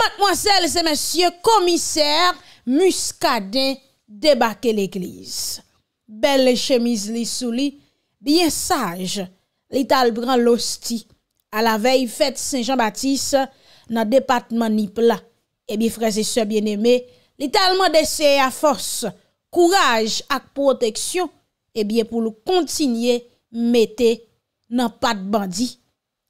Matmwansel se monsye komiser muskaden debake l'ekliz. Bel chemiz li sou li, bien saj, li talbran losti. A la vey fèt Saint Jean-Baptiste nan depatman nipla. Ebi eh freze se bien eme, li talman dese a fòs, kouraj ak poteksyon, ebi eh pou l'kontinye mette nan pat bandi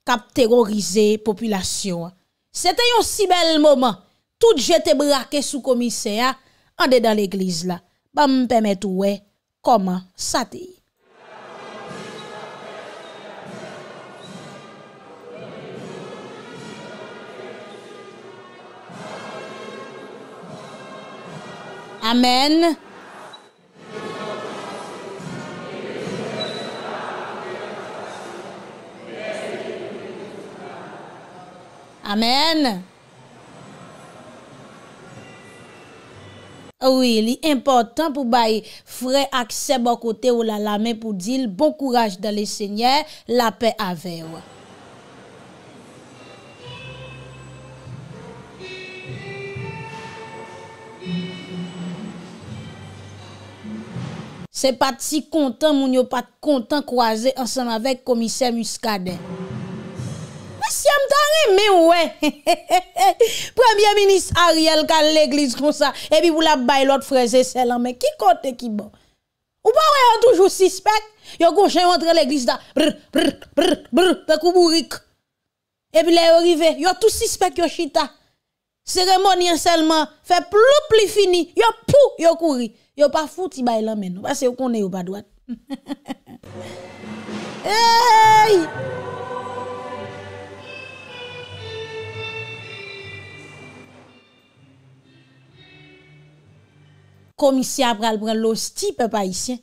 kap terorize populasyon an. Sete yon si bel mouman, tout jete brake sou komise ya, an de dan l'ekliz la, bam pemet ouwe, koma sate. Amen. Amen Oui, li important pou baye Fray akse bon kote ou la lame Pou dil bon kouraj dan le seigne La pe ave Se pat si kontan moun yo pat kontan Kwa ze ansan avek komise muskade Amen Siam tan reme wè Premier ministre Ariel Kan l'eglise kon sa Epi pou la bay lot freze selan men Ki kote ki bon Ou pa wè an toujou sispek Yo kou jen wantre l'eglise da Pekou bourik Epi lè yo rive yo tout sispek yo chita Seremonian selman Fè plou plou fini Yo pou yo kouri Yo pa fouti bay lan men Eyyy komisy ap pral pral lò stipe pa isye.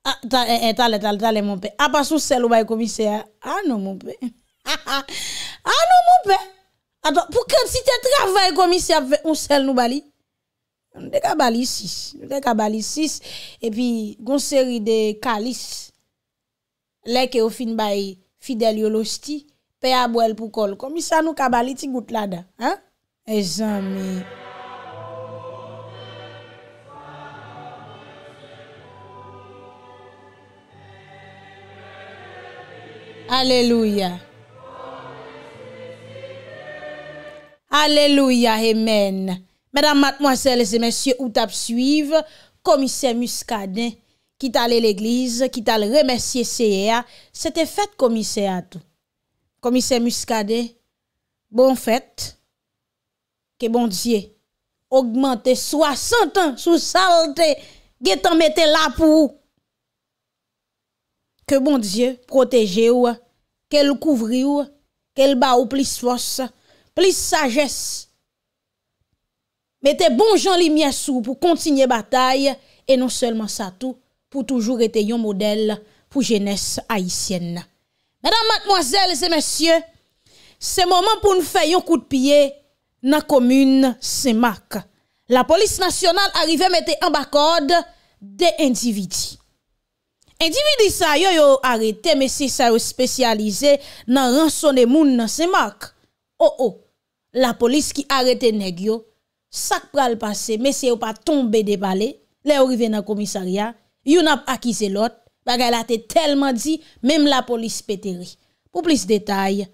A, talè, talè, talè, talè, moun pe. A pa sou sel ou bay komisy a. A nou moun pe. A nou moun pe. Ah, non, Ato, pou kèm si te travè komisya vè ou sel nou bali? Ndè ka bali sis. Ndè ka bali sis. E pi, gonseri de kalis. Lè ke ou fin bay Fidel Yolosti. Pe abou el pou kol. Komisya nou ka bali ti gout lada. E zan mi. Aleluya. Aleluya, hemen. Mèdam matmoazèles e mèsyè ou tap suive, komise muskade, ki talè l'eglize, ki talè remèsyè seyea, se te fèt komise atou. Komise muskade, bon fèt, ke bon diye, augmente soasantan sou salte, ge tan mette lapou. Ke bon diye, protege ou, ke l'kouvri ou, ke l'ba ou plis fòsse, Plis sajes, mette bon jan li miasou pou kontinye batay, e non selman sa tou pou toujou rete yon model pou jenese Haitienne. Madame, mademoiselles et messieurs, se mouman pou nou fe yon kou de piye nan komune Semak, la polis nasyonal arrive mette yon bakode de individi. Individi sa yo yo arete, mesi sa yo spesyalize nan ranson de moun nan Semak, Oh oh, la polis ki arete neg yo, sak pral pase, mesye ou pa tombe de pale, le ou rive nan komisaria, yon ap akize lot, bagay late telman di, mem la polis peteri. Po plis detay,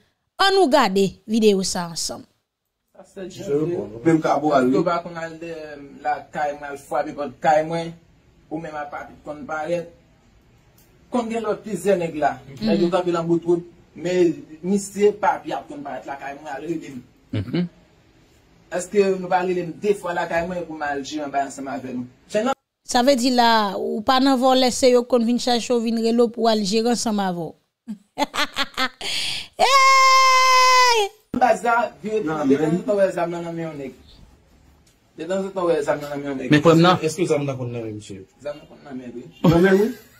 an ou gade videyo sa ansam. Asselche, bèm kabou alou. Bèm kabou alou. Ou mèm ap apit kon barè. Konbè lòt ti ze neg mhm. la, yon kapi lan bout wou. Men, mi se pa pi ap kon ba et la kay mwen alo yi dem. Mhm. Eske nou ba li lem defwa la kay mwen pou ma aljiran bayan sa ma venou. Sa ve di la, ou pa nan von lese yo kon vin chacho vin relo pou aljiran sa ma von. Ba zi, de dan zi to we zan nan ame yon ek? De dan zi to we zan nan ame yon ek? Me kon nan? Eske yon zan nan kon nan ame yon? Zan nan kon nan ame yon? Nan an yon?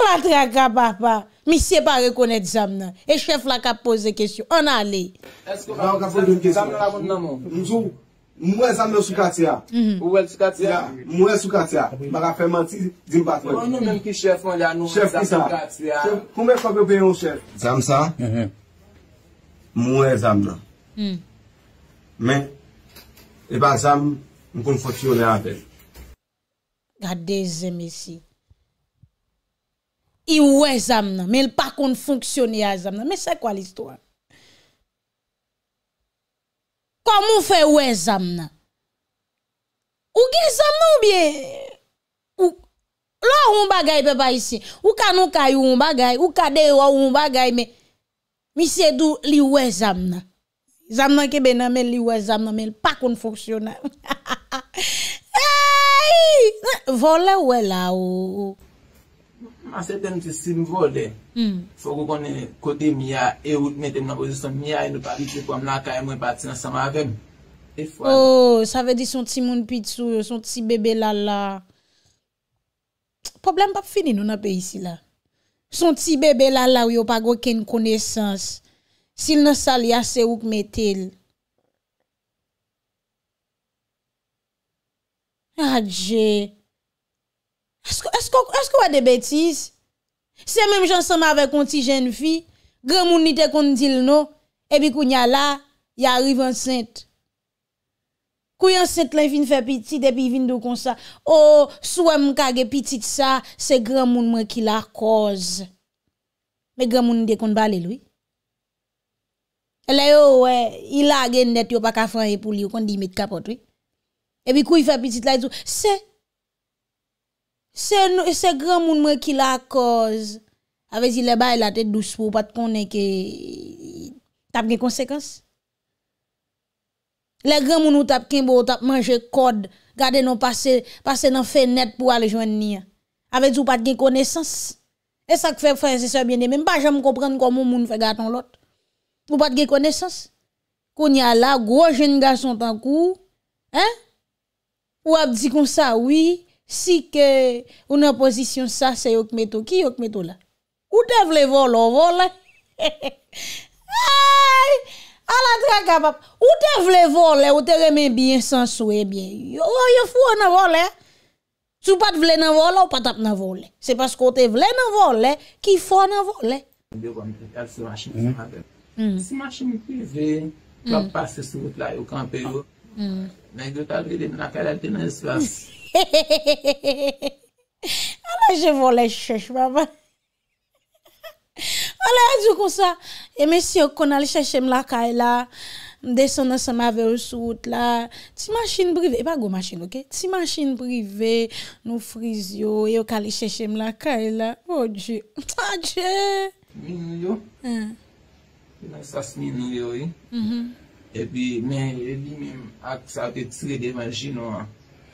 Aladre aga baba, mi se ba rekonet zam nan. E chef la ka pose kesyon. On ale. Mwen ka pose yon kesyon. Mwen zam yon soukati ya. Mwen soukati ya. Mwen yon soukati ya. Mwen yon mwen ki chef yon yon. Chef yon sa. Mwen fok yo beyon chef. Zam sa, mwen zam nan. Men, e ba zam, mhm. mwen kon fok yon yon aden. Gade zem esi. I we zamna, men l pa kon fonksyon ya zamna. Men se kwa l istwa? Komo fe we zamna? Ou ki zamna ou bie? Lo ou mba gay pe pa isi? Ou ka nou kay ou mba gay? Ou ka de ou ou mba gay? Men, men se do li we zamna. Zamna ki bena men li we zamna, men l pa kon fonksyon ya zamna. Vole we la ou. Mase den ti simvo de, hmm. fò kou kone kote miya e ouk meten nan pozisyon miya e nou pa biti pou am lakay e mwen bati nan samavem. E fwa. Oh, sa ve di son ti moun piti sou yo, son ti bebe lala. Problem pa fini nou nan pe isi la. Son ti bebe lala ou yo pa gwen kene koneysans. Sil nan sali ase ouk metel. Adjei. Esko wade betis? Se menm jansama ave konti jen fi, gremoun nite konti dil nou, ebi kou nye la, yari vansent. Kou yansent la vin fè pitit, epi vin dou konsa, oh, sou wè mkage pitit sa, se gremoun mwen ki la koz. Me gremoun nite konti bale lou. E la yo, ila gen net yo pa kafran e pou li, yo konti yimit kapot. Ebi kou yi fè pitit la, se, Se gran moun mwen ki la akoz, avezi le baye la tete dous pou pat konen ke tap gen konsekans. Le gran moun ou tap ken bo, ou tap manje kod, gade nan pase nan fenet pou ale jwen ni. Avezi ou pat gen konesans. E sa kfe fwen se se bine men, pa jan mwen komprende kwa moun moun fwe gaten lot. Ou pat gen konesans. Koun ya la, gwo jen gason tan kou, ou ap di kon sa, wii, Si ke ou nan pozisyon sa, se yo kmetou. Ki yo kmetou la? Ou te vle vol, ou vol le. Ay! A la tra kapap. Ou te vle vol le, ou te remen bien, san souen eh bien. Yo, yo fwa nan vol le. Eh? Sou pat vle nan vol le, ou pat ap nan vol le. Eh? Se pas kon te vle nan vol le, ki fwa nan vol le. Hmm. Hmm. Hmm. De bon, de kal se manchim se mabem. Se manchim pe ve, lop passe sou vla yo kampe yo. Nan yo talve de mna kalate nan yon swas. He he he he he he he... Ala jè vo le sèch, baba. A la a djou konsa, eme si yo kon a li sèchem la kaila, mde son nè sema veyo sut la, ti masin breve, e bago masin ok? Ti masin breve, nou friz yo, e yo ka li sèchem la kaila. O djè, o djè! Min yo, bin an sa sin yo yo yi, epi men, epi min ak sa te trede majino a,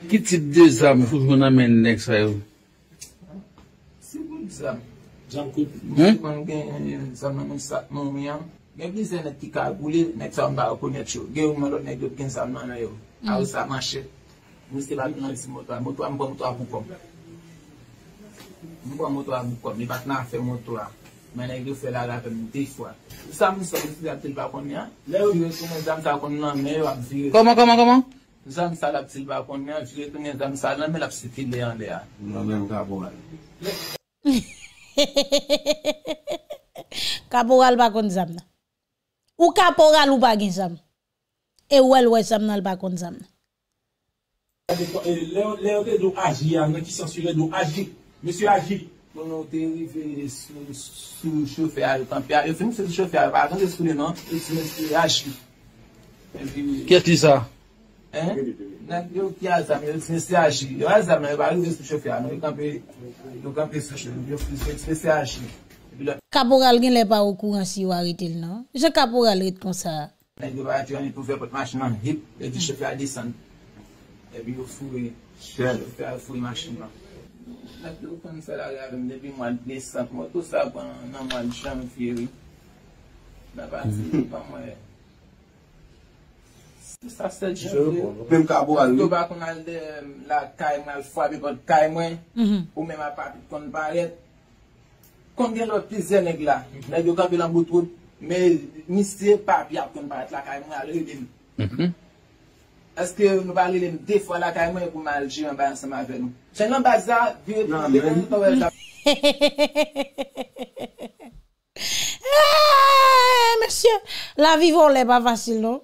Ki tit de zam fuj moun ameni nek sa yo? Se goun zam, jan koupi, moun kon gen eh, zanman moun sa moun miyam, gen krize netika goulir, nek sa mba akounet yo, gen yon moun lot nek yo gen zanman a yo, a ou sa manche. Moun se bali moun a li si moutwa, moutwa moun moutwa mou kom. Moun moutwa moutwa mou kom, li batna a fe moutwa, moun nek yo fe la la pe moun, dey fwa. Moun zam moun sa moun si dey atil bakon ya, le ou yo sou moun zam zanman moun nan, le ou yo a viyo. Koman koman koman? Zan sa lap sil bakon nan, jilet nan, zan sa nan men lap sil fil nan de an. Nan men kaporal. Kaporal bakon zan nan. Ou kaporal ou bagi zan nan. E ou el woy zan nan bakon zan nan. Leon de do aji, an gen ki sensu le do aji. Monsi aji. Non, non, Monsi aji. Monsi aji. Ket li sa? Nèk yo ki a zame, yo se se aji. Yo a zame, yo bali ou se se se aji. Yo kanpe se se aji. Kaporal gen lè pa wakouran si yo a ritil, nan? Je kaporal rit kon sa. Nèk yo ba atyon, yo pou fè pote machinman. Hip, yo se se fè a disan. Ebi yo fù e. Fè a fù e machinman. Nèk yo kan se la gavèm, nebi mwan disan. Mwan tout sa nan mwan di chan fè wè. Nèk an si, nan mhm. mwan e. Sase gen, pou m ka bo alou. Tou ba kon al de la kaymwen, fwa bi kon kaymwen, ou men ma papi kon baril. Kon gen lor pize neg la, neg yo kapi lan boutou, men mister papi ap kon baril la kaymwen alou yi din. Aske nou baril de defwa la kaymwen pou malji yon ba yon seman ven nou. Sen nan baza, diyo nan be kon. Monsieur, la vivon le ba vasil nou?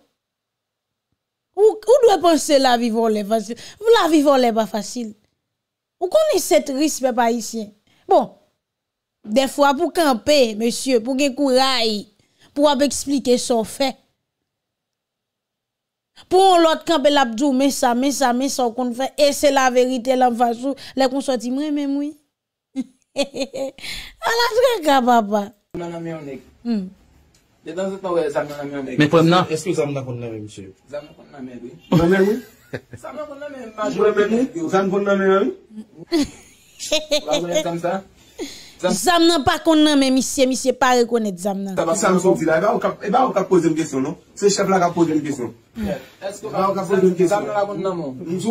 Ou dwe panse la vivon le fasil? La vivon le pa fasil. Ou konen set rispe pa isyen? Bon, defwa pou kampe, mesye, pou gen kouray, pou wap explike son fe. Po ou lot kampe la bdou, men sa, men sa, men sa, ou konen fe, e se la verite la mfasou, le kon so ti mre men mwi. A la frek a baba. Mwen a men anek. E dan se to we zan kon nan me mek. Me pon nan? Eske ou zan kon nan me mek? Zan kon nan mek. Me meni? Zan kon nan mek? Me meni? Zan kon nan mek? La mwenen kan sa? Zan nan pa kon nan me mi se. Mi se pa rekonet zan nan. E ba ou ka poz en gwen son non? Se chef la ka poz en gwen son? E ba ou ka poz en gwen son? Zan kon nan mek?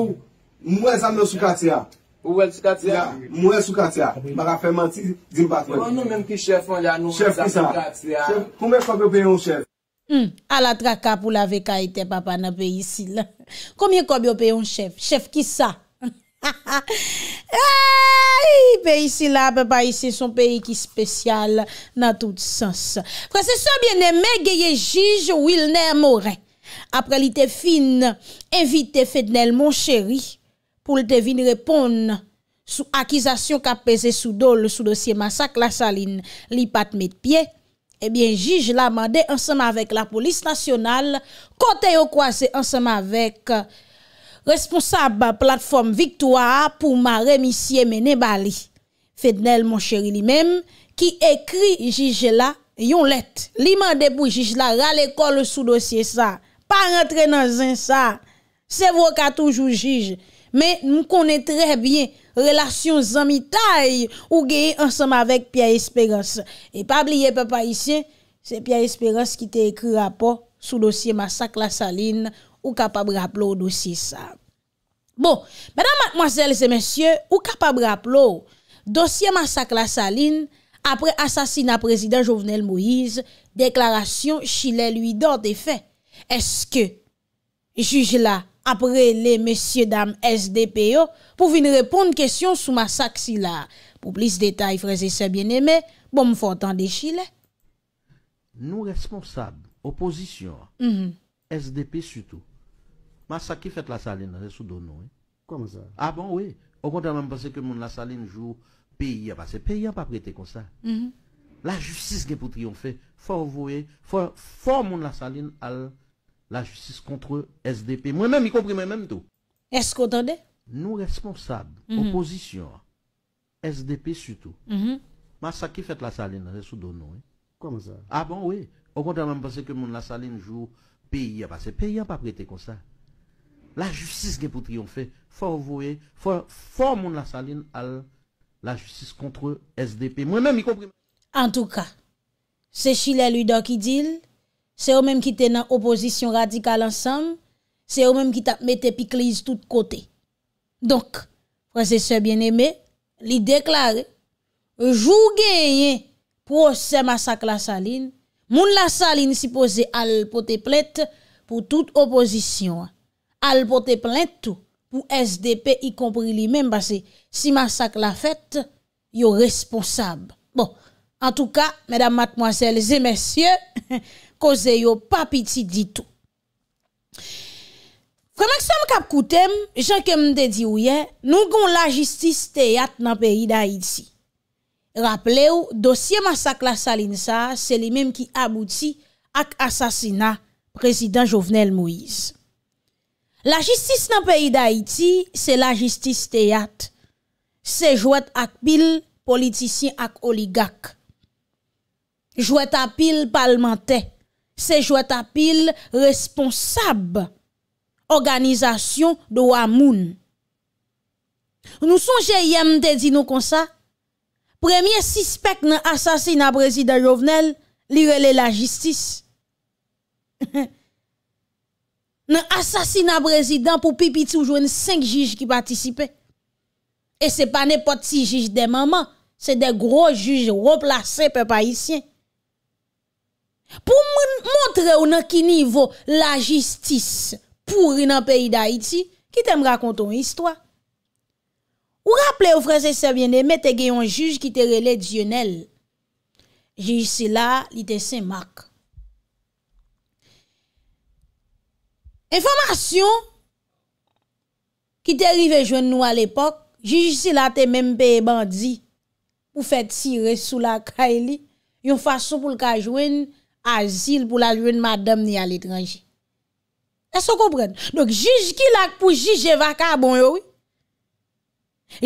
Mwen zan kon nan mek? Ouvel sou Katia? Mwen sou Katia. Mwen mwen ki chef an jan nou. Chef ki sa? Koumen kob yo pe yon chef? Hmm, a la traka pou la veka ite baba nan pe yisi la. Koumen kob yo pe yon chef? Chef ki sa? Pe yisi la, baba yisi son pe yi ki spesyal nan tout sens. Franses sobyen neme geye jij ou il ne more. Apre li te fin, invite te fednel mon chéri. pou lte vin repon sou akizasyon ka peze sou dol sou dosye masak la salin li pat met pye ebyen jige la mande anseman vek la polis nasyonal kote yo kwa se anseman vek responsab ba platform viktoua pou ma remisye mene bali fednel mon cheri li mem ki ekri jige la yon let li mande pou jige la rale kol sou dosye sa pa rentre nan zin sa se vwo ka toujou jige Men nou konen tre bie Relasyon zanmi tay Ou geye ansam avek Pia Esperance E pab liye pe pa isye Se Pia Esperance ki te ekri rapo Sou dosye Massac la Saline Ou kapab rap lo dosye sa Bon, madame, mademoiselle, zemensye Ou kapab rap lo Dosye Massac la Saline Apre asasina prezident Jovenel Moise Deklarasyon chile luy do de fe Eske Juge la après les messieurs dames SDPO pour venir répondre question sur massacre si là. Pour plus de détails, frères et sœurs bien-aimés, bon me faut entendre Chile. Nous responsables, opposition, mhm. SDP surtout. Massacre qui fait la saline, c'est sous nous. Hein. Comment ça Ah bon oui. Au contraire, même penser que mon la saline joue pays hein, parce que pays n'a hein, pas prêté comme ça. Mhm. La justice qui est pour triompher, faut envoyer, faut faut mon la saline à la justice contre SDP. Moi-même, y compris moi-même tout. Est-ce qu'on entendez Nous responsables, mhm. opposition, SDP surtout. Mm ça qui fait la saline, c'est sous nous. Hein? Comment ça Ah bon, oui. Au contraire, même pense que mon la saline joue pays, parce ah bah, que pays n'a ah pas bah, prêté comme ça. La justice qui est pour triompher, faut envoyer, faut, faut mon la saline à la justice contre SDP. Moi-même, y compris. En tout cas, c'est Chile Ludo qui dit Se ou menm ki te nan oposisyon radikal ansanm, se ou menm ki te ap mette pikliz tout kote. Donk, prase se bien eme, li deklare, jou geyen pou se masak la saline, moun la saline si pose al pote plet pou tout oposisyon. Al pote plet pou SDP, y kompri li menm, se masak la fete, yo responsab. Bon, en tou ka, medam matmoasele, zemesye, moun, koze yo pa piti ditou. Fremak sam kap koutem, jan kem mde di ouye, nou gon la jistis te yat nan peyi da iti. Raple ou, dosye masak la salinsa, se li mem ki abouti ak asasina prezident Jovenel Moïse. La jistis nan peyi da iti, se la jistis te yat. Se jwet ak pil politisyen ak oligak. Jwet ak pil palmentey. Sejwa tapil responsab Organizasyon Do wa moun Nou son geyem De di nou konsa Premye sispek nan asasina Brezida Jovenel Li rele la jistis Nan asasina Brezida pou pipiti Ou jwen 5 jij ki patisipe E se pa ne poti jij de maman Se de gro jij Replase pe pa yisyen pou montre ou nan ki nivou la jistis pou rinan peyi da iti, ki te mrakon ton histwa. Ou rappele ou franse se vye ne, me te geyon juj ki te rele diyonel. Jij si la, li te se mak. Enfamasyon, ki te rive jwen nou al epok, jij si la te menm peye bandi, ou fe ti resou la kae li, yon fason pou l ka jwen nou, Azil pou la lwen madame ni al etranji. E so koubren. Dok jij ki lak pou jij evaka abon yo we.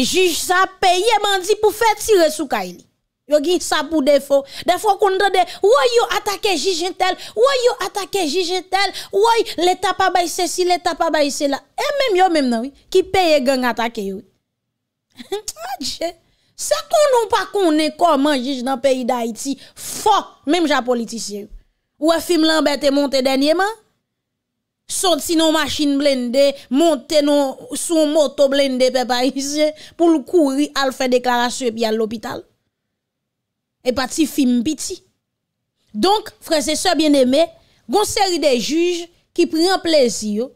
Jij sa peye mandi pou fet sire sou ka ili. Yo gi sa pou defo. Defo koun drade, woy yo atake jij entel. Woy yo atake jij entel. Woy leta pa bay se si, leta pa bay se la. E menm yo menm nan we. Ki peye gen atake yo we. A dje. Sa konon pa konen koman jige nan peyi d'Haïti, fò, mèm jan politisyen. Ouè film lan bete monte denyèman, soti nou machin blendè, monte nou sou moto blendè pe Parisien, pou l'kouri al fè deklarasyon pi al l'hôpital. E pati film piti. Donk, frese se bienemè, gon seri de juge ki pren plesiyo,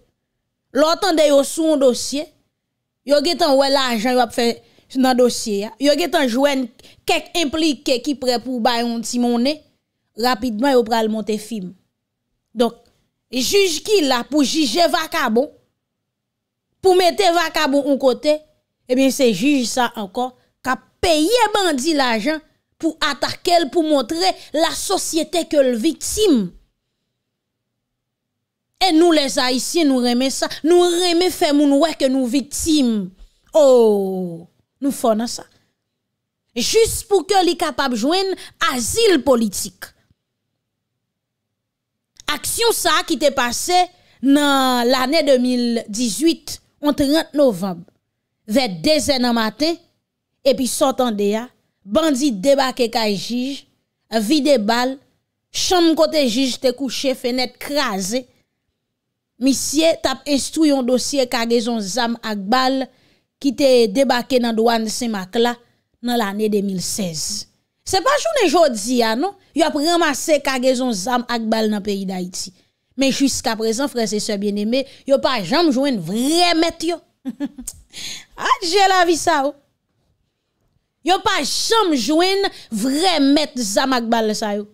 lò tan de yo sou an dosye, yo getan ouè l'ajan yo ap fè sou nan dosye ya, yo getan jwen kek implik kek ki pre pou bayon ti mounen, rapidman yo pre al monte film. Dok, juj ki la pou juje Vakabo, pou mette Vakabo an kote, ebyen se juj sa ankon, ka peye bandi la jan, pou atakel, pou montre la sosyete ke l viktim. E nou les aisyen nou reme sa, nou reme fem moun wè ke nou viktim. Oh! Nou fò nan sa. Jus pou ke li kapab jwen asil politik. Aksyon sa ki te pase nan l'anè 2018, an 30 novem, ve dezen an matè, epi sotan deya, bandit debake kajij, vide bal, chanm kotejij te kouche fenèt krasè, misye tap estou yon dosye kagezon zam ak bal, a, Ki te debake nan douan se mak la nan l ane 2016. Se pa jounen jodi ya ah, nou, yo ap ramase kagezon zam akbal nan peyi da iti. Men jiska prezen, franse se bieneme, yo pa jam jounen vre met yo. Adje ah, la vi sa yo. Oh. Yo pa jam jounen vre met zam akbal sa yo.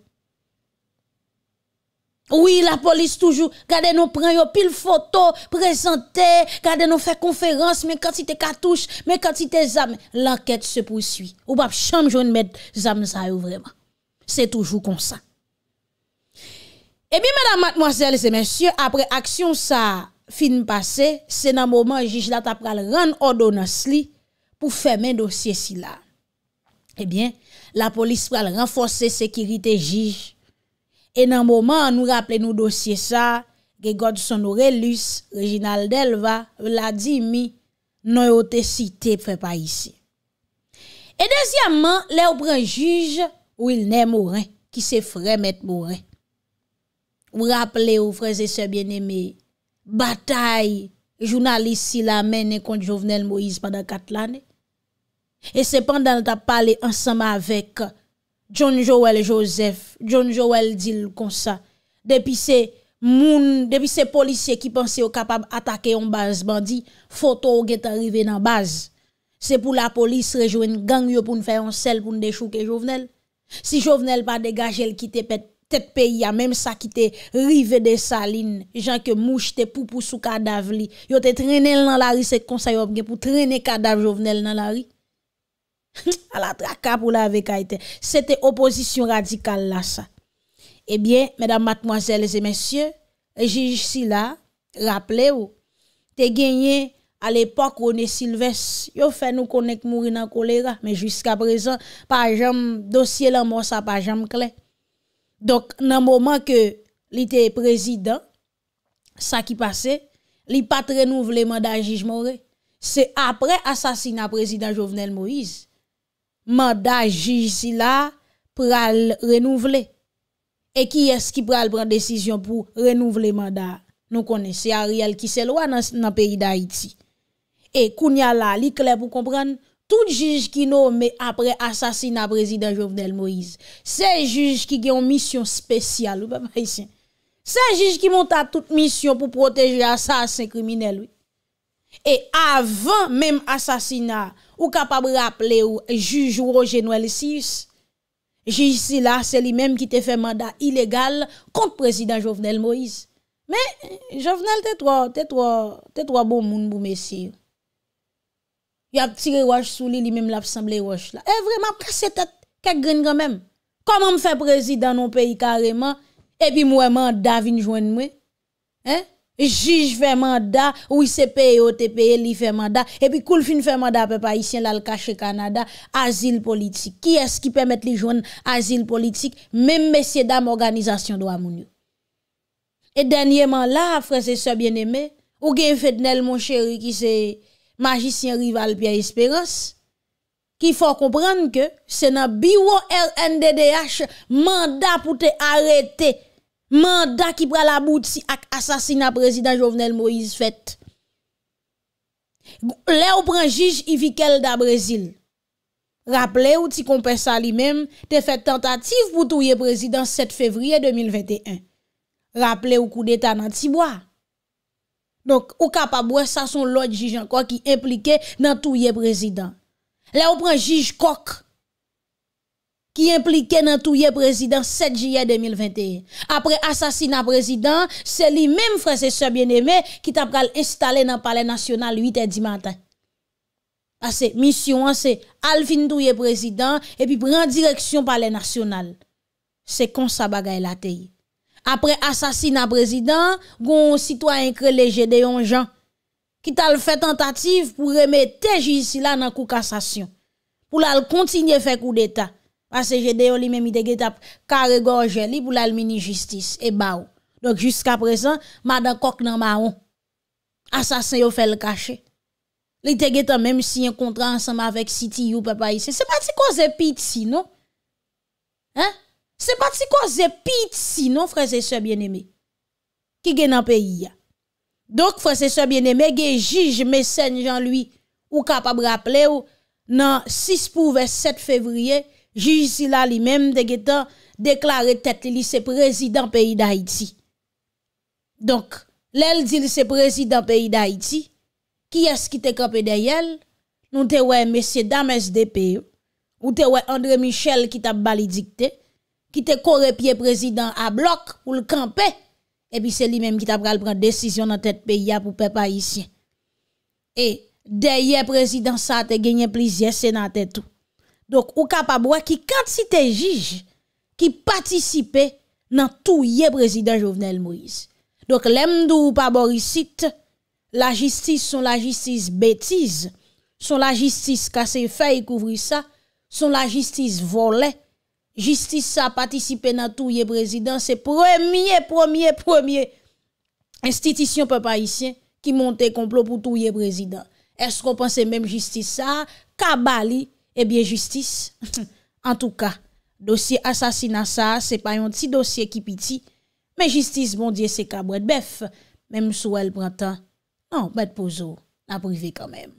Oui, la polis toujou, kade nou pren yo pil foto, prezente, kade nou fe konferans, men kante si te katouche, men kante si te zame, l'anket se poussui. Ou bab chanm joun met zame zayou vreman. Se toujou konsan. Ebi, madame, mademoiselles et messieurs, apre aksyon sa film passe, se nan mouman, jiji la tap pral ran odonans li pou femen dosye si la. Ebi, la polis pral ranfose sekirite jiji E nan mouman, nou rappele nou dosye sa, Gregor Dusson-Orelus, Reginald Delva, Vladimir, nou yo te site prepa isi. E dezyaman, le ou prej juj ou il ne mouren, ki se frem et mouren. Ou rappele ou freze se bieneme, batay, jounalisi la menen konti Jovenel Moïse pandan kat l'anet. E se pandan ta pale ansama avek John Joel Joseph, John Joel deal konsa, depi se moun, depi se polisye ki panse yo kapab atake yon baz bandi, foto ou get arrive nan baz. Se pou la polis rejoen gang yo pou nfeyon sel pou n dechouke jovenel. Si jovenel pa degaj el kite pet, tepeya, mem sa kite rive de salin, jan ke mouche te poupou sou kadav li. Yo te trene l nan la ri se konsa yo pge pou trene kadav jovenel nan la ri. A la traka pou la ave kaiten. Sete oposisyon radikal la sa. Ebyen, medan matmoazel e zemensye, rejij si la, rapple ou, te genyen al epok ou ne silves, yo fè nou konek mouri nan kolera, men jusqu'a prezant pa jam dosye la mousa pa jam klen. Dok nan mouman ke li te prezidant, sa ki pase, li patre nou vleman dan rejij mori. Se apre asasina prezidant Jovenel Moïse, manda juj si la pral renouvle e ki eski pral pran desisyon pou renouvle manda nou konen, se a real ki se lwa nan peri da Haiti e kounya la, li kler pou kompran tout juj ki nou me apre asasina prezident Jovenel Moïse se juj ki gen yon misyon spesyal se juj ki monta tout misyon pou proteje asasin kriminelle e avan menm asasina Ou kapab rapple ou jujou o Genouel Sivs. Juj si la, se li menm ki te fe manda ilegal kont prezident Jovenel Moïse. Men, Jovenel te tro, te tro, te tro bon moun bou mesi. Ya ptire waj sou li, li menm l'absemble waj la. E vreman, prese tet kek grin gen menm. Koman me fe prezident non peyi kareman, e pi mwenman Davin joen mwen. En? En? Jij fè mandat, OICP, OTP, li fè mandat, epi koul fin fè mandat pe pa isyen lal kache Kanada, azil politik. Ki es ki pèmèt li jwenn azil politik, mèm mesye dam organizasyon do amouni. E dènyèman la, frese se bienemè, ou gen fè tnel mon chéri ki se magicien rival pi a esperans, ki fò kompran ke, se nan biwo RNDDH mandat pou te arete fè. Manda ki pralabout si ak asasina prezident Jovenel Moïse Feth. Le ou pranjij i vikel da Brezil. Raple ou ti kompen sa li menm, te fet tentatif pou touye prezident 7 fevriye 2021. Raple ou kou deta nan tibwa. Donk, ou kapabwe, sa son lot jijan kwa ki implike nan touye prezident. Le ou pranjij kokk. Ki implike nan touye prezident 7 jiyen 2021. Apre asasina prezident, se li menm fwese sebyen eme, ki tap kal installe nan pale nasyonal 8 edi mantan. Ase, misyon anse, al fin touye prezident, epi pren direksyon pale nasyonal. Se kon sa bagay la tey. Apre asasina prezident, goun sitwa enkre leje de yon jan. Ki tal fwe tentatif pou reme te jisila nan kouk asasyon. Pou lal kontinye fe kou de ta. Paseje deyo li men mi deget ap kare gorje li pou lalmini jistis e ba ou. Donk jiska presen, madan kok nan ma ou. Asasen yo fel kache. Li deget an menm si yon kontran ansanman vek siti yon pepa yise. Se pati kwa zepit si nou. Se pati kwa zepit si nou, frase se bieneme. Ki gen nan peyi ya. Donk frase se bieneme, gejij mesen jan lui ou kapab rapple ou nan 6 pouve 7 fevriye. Jiji si la li menm de ge ta deklare tet li se prezidant peyi da iti. Donk, lèl di li se prezidant peyi da iti, ki es ki te kapè de yel, nou te wè mesye dames de peyo, ou te wè André Michel ki ta balidikte, ki te korepye prezidant a blok pou l'kampè, epi se li menm ki ta pral pran desisyon nan tet peyi ya pou pe pa isyen. E, de yè prezidant sa te genye plizye se nan tet ou. Donk ou ka pa bwa ki kant si te jige Ki patisipe nan touye prezident Jovenel Moïse Donk lem do ou pa borisite La jistis son la jistis betis Son la jistis kase fey kouvri sa Son la jistis vole Jistis sa patisipe nan touye prezident Se premye premye premye Institusyon pe pa isyen Ki monte komplo pou touye prezident Es kon panse menm jistis sa Kabali Ebyen eh justis, an tou ka, dosye asasina sa se pa yon ti dosye ki piti, men justis bon diye se ka bwede bef, men msou el pranta, nan bwede pouzo, nan privi kanmen.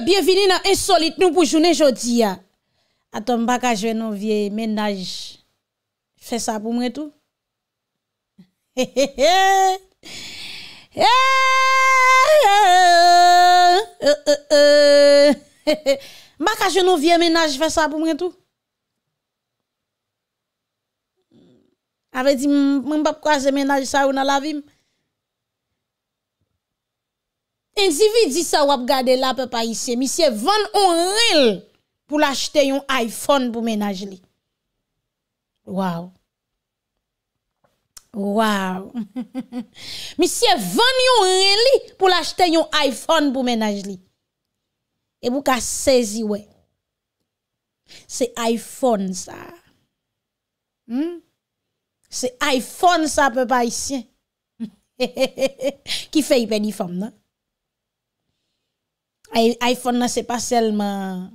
Bienveni na insolite nou pou jounen jodi ya Aton baka jwen nou vie menaj Fesa pou mwen tou He he he He he he He he he He he he Mbaka jwen nou vie menaj fesa pou mwen tou Ave di mbap kwa se menaj sa ou nan la vim Individi sa wap gade la pe pa isye. Misye vann yon rel pou l'achete yon iPhone pou menaj li. Waw. Waw. Misye vann yon rel pou l'achete yon iPhone pou menaj li. E mou ka sezi we. Se iPhone sa. Hmm? Se iPhone sa pe pa isye. Ki fe yi pe ni fom nan. iPhone nan se pa selman.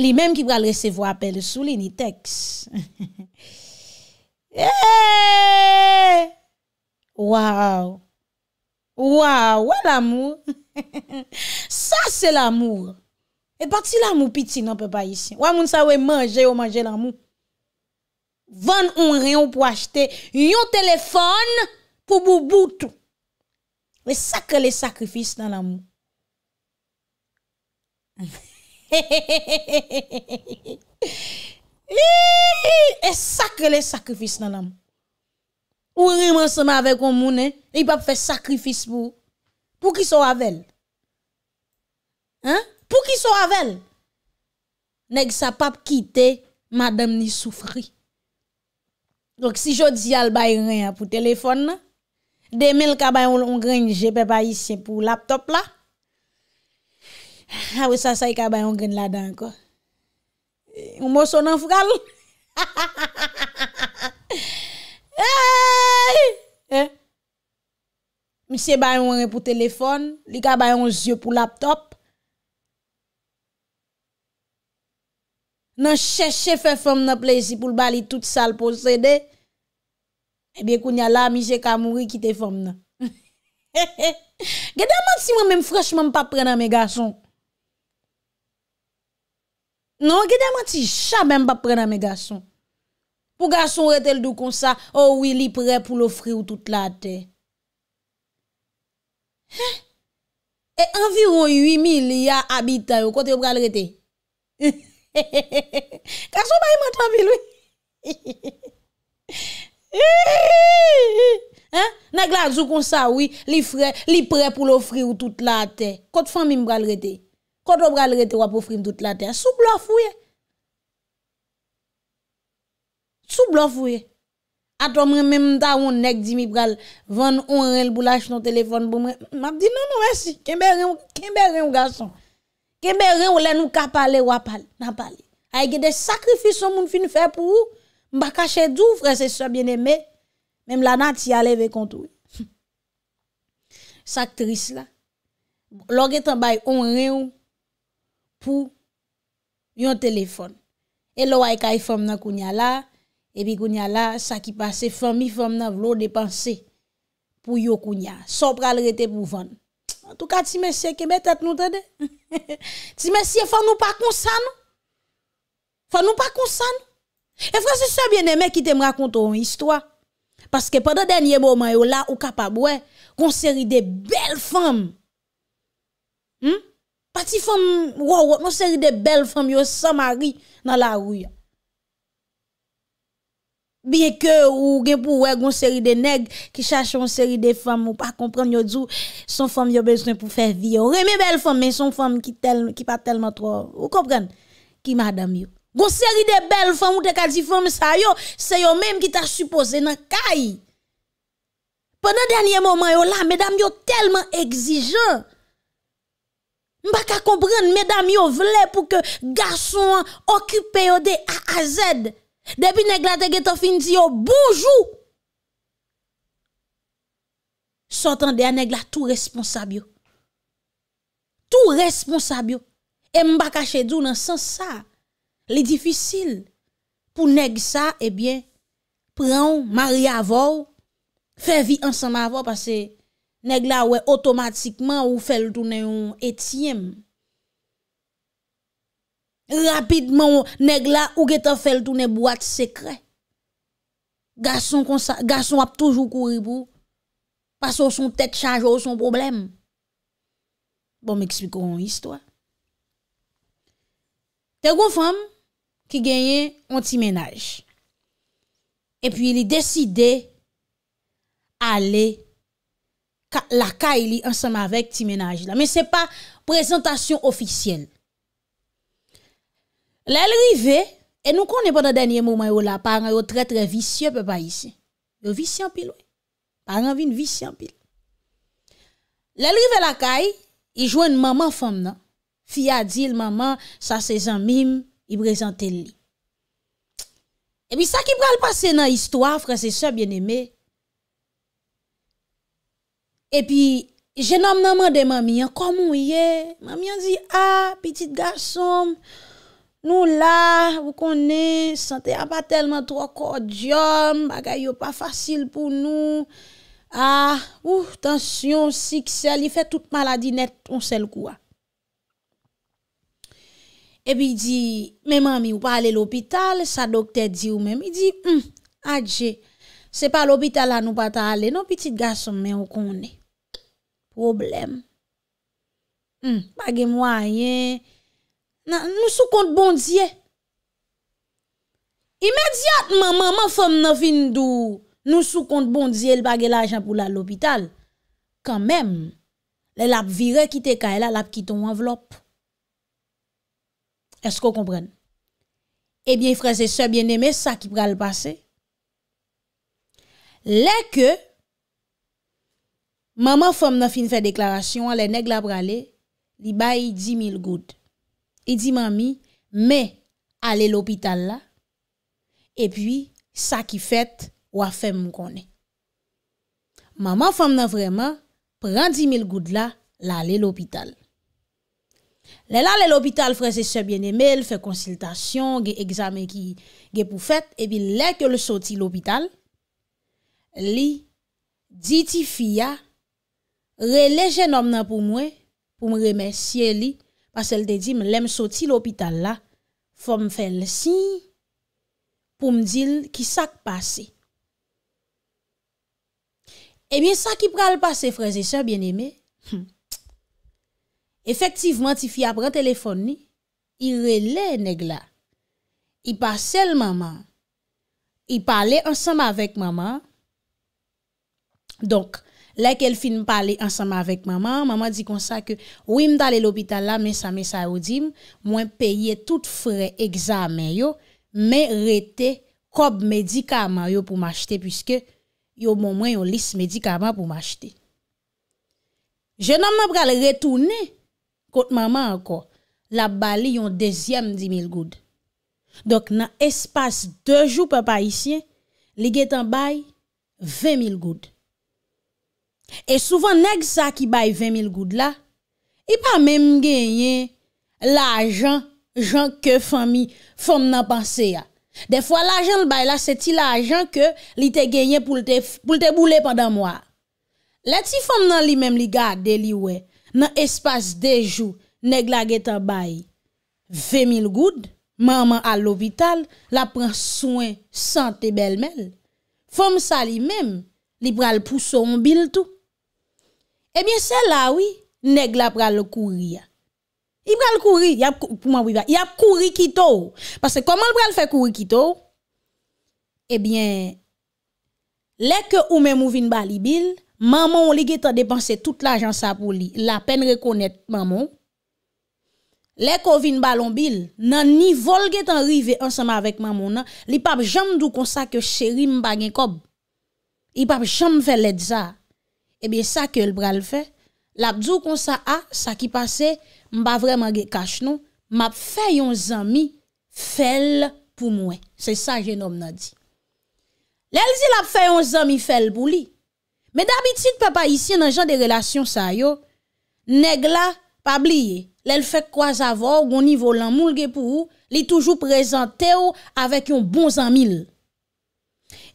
Li menm ki pral resevo apel sou li ni teks. Eee! Eh! Waw! Waw! Waw l'amou! Sa se l'amou! E pati l'amou piti nan pe pa yisi. Waw moun sa we manje ou manje l'amou. Van un ryon pou achete. Yon telefon pou bou boutou. Le sakre le sakrifis nan l'amou. E sakre le sakrifis nan am Ou reman seman avek ou mounen E pap fe sakrifis pou Pou ki so avel Pou ki so avel Neg sa pap kite Madame ni soufri Dok si jodi al bay re Pou telefon nan Deme l kaba yon longren Je pe bay isye pou laptop la Awe sasa yi ka bayon gen la dan ko. Mou mou sonan fral. Mise bayon re pou telefon. Li ka bayon zye pou laptop. Nan chèche fè fèm nan plezi pou l bali tout sal posède. Ebyè eh kou nyal la mi jè ka mouri kite fèm nan. Gèdè a man non. si wè mè m frèch mè m pa pre nan mè gasonk. Non, gede man ti chabem ba prena me gason. Po gason rete l do konsa, ouwi oh li pre pou lo fri ou tout la ate. E anviron 8000 ya abitay ou kote yo bral rete. Gason bayi man to avil ou. Nag la zo konsa ouwi li pre pou lo fri ou tout la ate. Kote fan mi bral rete. Kato bral rete wap ou frim dout la te. Sou blou fwe. Sou blou fwe. Ato mre men mta ou nek di mi bral vwenn ou enrel bou la ch nou telefon bou mre. M ap di nan nan mersi. Kenbe ren ou gason. Kenbe ren ou len ou kapale wapal. Nan pale. A e gede sakrifis ou moun fin fwe pou ou. M bakache dou vwese sou bien eme. Men m lanat si aleve kontou. Sakteris la. Logue tanbay ou enrel ou pour un téléphone. Et l'on a eu une femme n'a la là, e et puis kounya là, ça qui passe, famille, femme dans la dépense pour yon kounya. Sop pral rete pour vendre. En tout cas, si monsieur, qui met tête nous tende? si monsieur, faut nous pas consan? Faut nous pas consan? Et frère, c'est ça bien aimé qui te raconter une histoire. Parce que pendant le dernier moment, yon là, ou capable, ouais, qu'on série de belles femmes. Hmm? Pati fòm wò wò, nou seri de bel fòm yo sa mari nan la rouya. Biye ke ou genpou wè, nou seri de neg ki chache nou seri de fòm, ou pa komprende yo djou, son fòm yo beznè pou fèr viyo. Ou remè bel fòm, men son fòm ki pa telman tro, ou komprende ki madam yo. Nou seri de bel fòm ou te kadzi fòm sa yo, se yo mèm ki ta suppose nan kayi. Pendan dènyè mòman yo la, madam yo telman egzijan. Mbaka komprenn, medan mi yo vle pou ke gason an okipe yo de a a zed. Depi negla te geto finzi yo boujou. Sotan de an negla tou responsab yo. Tou responsab yo. E mbaka chedou nan san sa. Le difisil pou neg sa e bien. Pran, mari avor. Fe vi ansan ma avor pase... Neg la wè otomatikman ou fèl tounen yon etiyem. Rapidman ou neg la ou gè tè fèl tounen boat sekre. Garson ap toujou kouri pou. Pas ou son tèt chanjou ou son problem. Bon m'eksplikou yon histwa. Tè kon fèm ki genyen yon ti menaj. E pi li deside ale menaj. la kay li ansam avek ti menaj la. Men se pa prezentasyon ofisyel. Lèl rive, e nou konen pa nan denye mouma yo la, pa an yo tre tre visye pe pa isye. Yo visye an pil we. Pa an vi nou visye an pil. Lèl rive la kay, i jwen maman fom nan. Fiya di l maman, sa sezan mim, i prezante li. E mi sa ki pral pase nan histwa, franse se bien eme, E pi, jenom nan mande mami, an komou ye, mami an zi, a, pitit garsom, nou la, ou konen, sante a pa telman trok kodyom, bagay yo pa fasil pou nou, a, ou, tansyon, sik, sel, yi fe tout maladi net, on sel kou a. E pi, di, men mami, ou pa ale l'opital, sa dokter di ou men, mi di, hmm, adje, se pa l'opital la nou pa ta ale, nou pitit garsom, men, ou konen. Poblèm. Pagè hmm. mwa yè. Nou sou kont bondye. Imediatman man fòm nan vin dou. Nou sou kont bondye l bagè la ajan pou la l'opital. Kan mèm. Lè lap vire kite ka. Lè lap kito mwen vlop. Esko kompren? Ebyen fraze se bien eme sa ki pral pase. Lè ke... Maman fèm nan fin fè deklarasyon, alè neg la pralè, li bayi 10.000 goud. I di mami, mè alè l'opital la, e pi sa ki fèt, wafèm mou konè. Maman fèm nan vreman, pran 10.000 goud la, la alè l'opital. Le la alè l'opital, fè se se bienemè, l fè konsiltasyon, ge examen ki, ge pou fèt, e pi lè ke lè soti l'opital, li ditifiya, Rele jenom nan pou mwen, pou m remesye li, pas el te di, m lem soti l'opital la, fò m fèl si, pou m dil ki sak pase. Ebyen eh sa ki pral pase, freze sa, byen eme, efektivman ti fi apren telefon ni, i rele neg la. I pase l mama, i pale ansam avek mama, donk, Lè ke l fin pale ansama vek maman, maman di konsa ke wim dale l opital la men sa men sa yodim, mwen peye tout fre examen yo, men rete kob medikaman yo pou m'achete, pwiske yo moun mwen yon lis medikaman pou m'achete. Je nan mwen prale retoune kote maman anko, la bali yon dezyem 10.000 goud. Dok nan espas 2 jou papa isye, li getan bay 20.000 goud. E souvan neg sa ki bay 20.000 goud la, i pa menm genyen la ajan jan ke fami fom nan panse ya. De fwa la ajan l bay la, se ti la ajan ke li te genyen pou te boule pandan mwa. Le ti fom nan li menm li gade li we, nan espas de jou neg la getan bay 20.000 goud, maman al l'ovital la pran souen sante belmel, fom sa li menm li pran l pousse ou mbil tou. Ebyen, eh se lawi, neg la pral kouri ya. I pral kouri, yap kouri kito. Pase, koman l pral fe kouri kito? Ebyen, eh lek ou men mou vin bali bil, maman ou li getan depanse tout l'ajansa pou li. La pen rekonet maman. Lek ou vin balon bil, nan ni vol getan rive ansama vek maman nan, li pap jam dou konsa ke cheri mba gen kob. Li pap jam veledza. Ebyen sa ke el pral fe, la bdou kon sa a, sa ki pase, mba vreman ge kache nou, map fe yon zami fel pou mwen. Se sa genom nan di. Le el zi la fe yon zami fel pou li. Me dabitit pe pa isi nan jan de relasyon sa yo, neg la pa bliye. Le el fe kwa zavou, gouni volan moul ge pou ou, li toujou prezante ou avèk yon bon zami.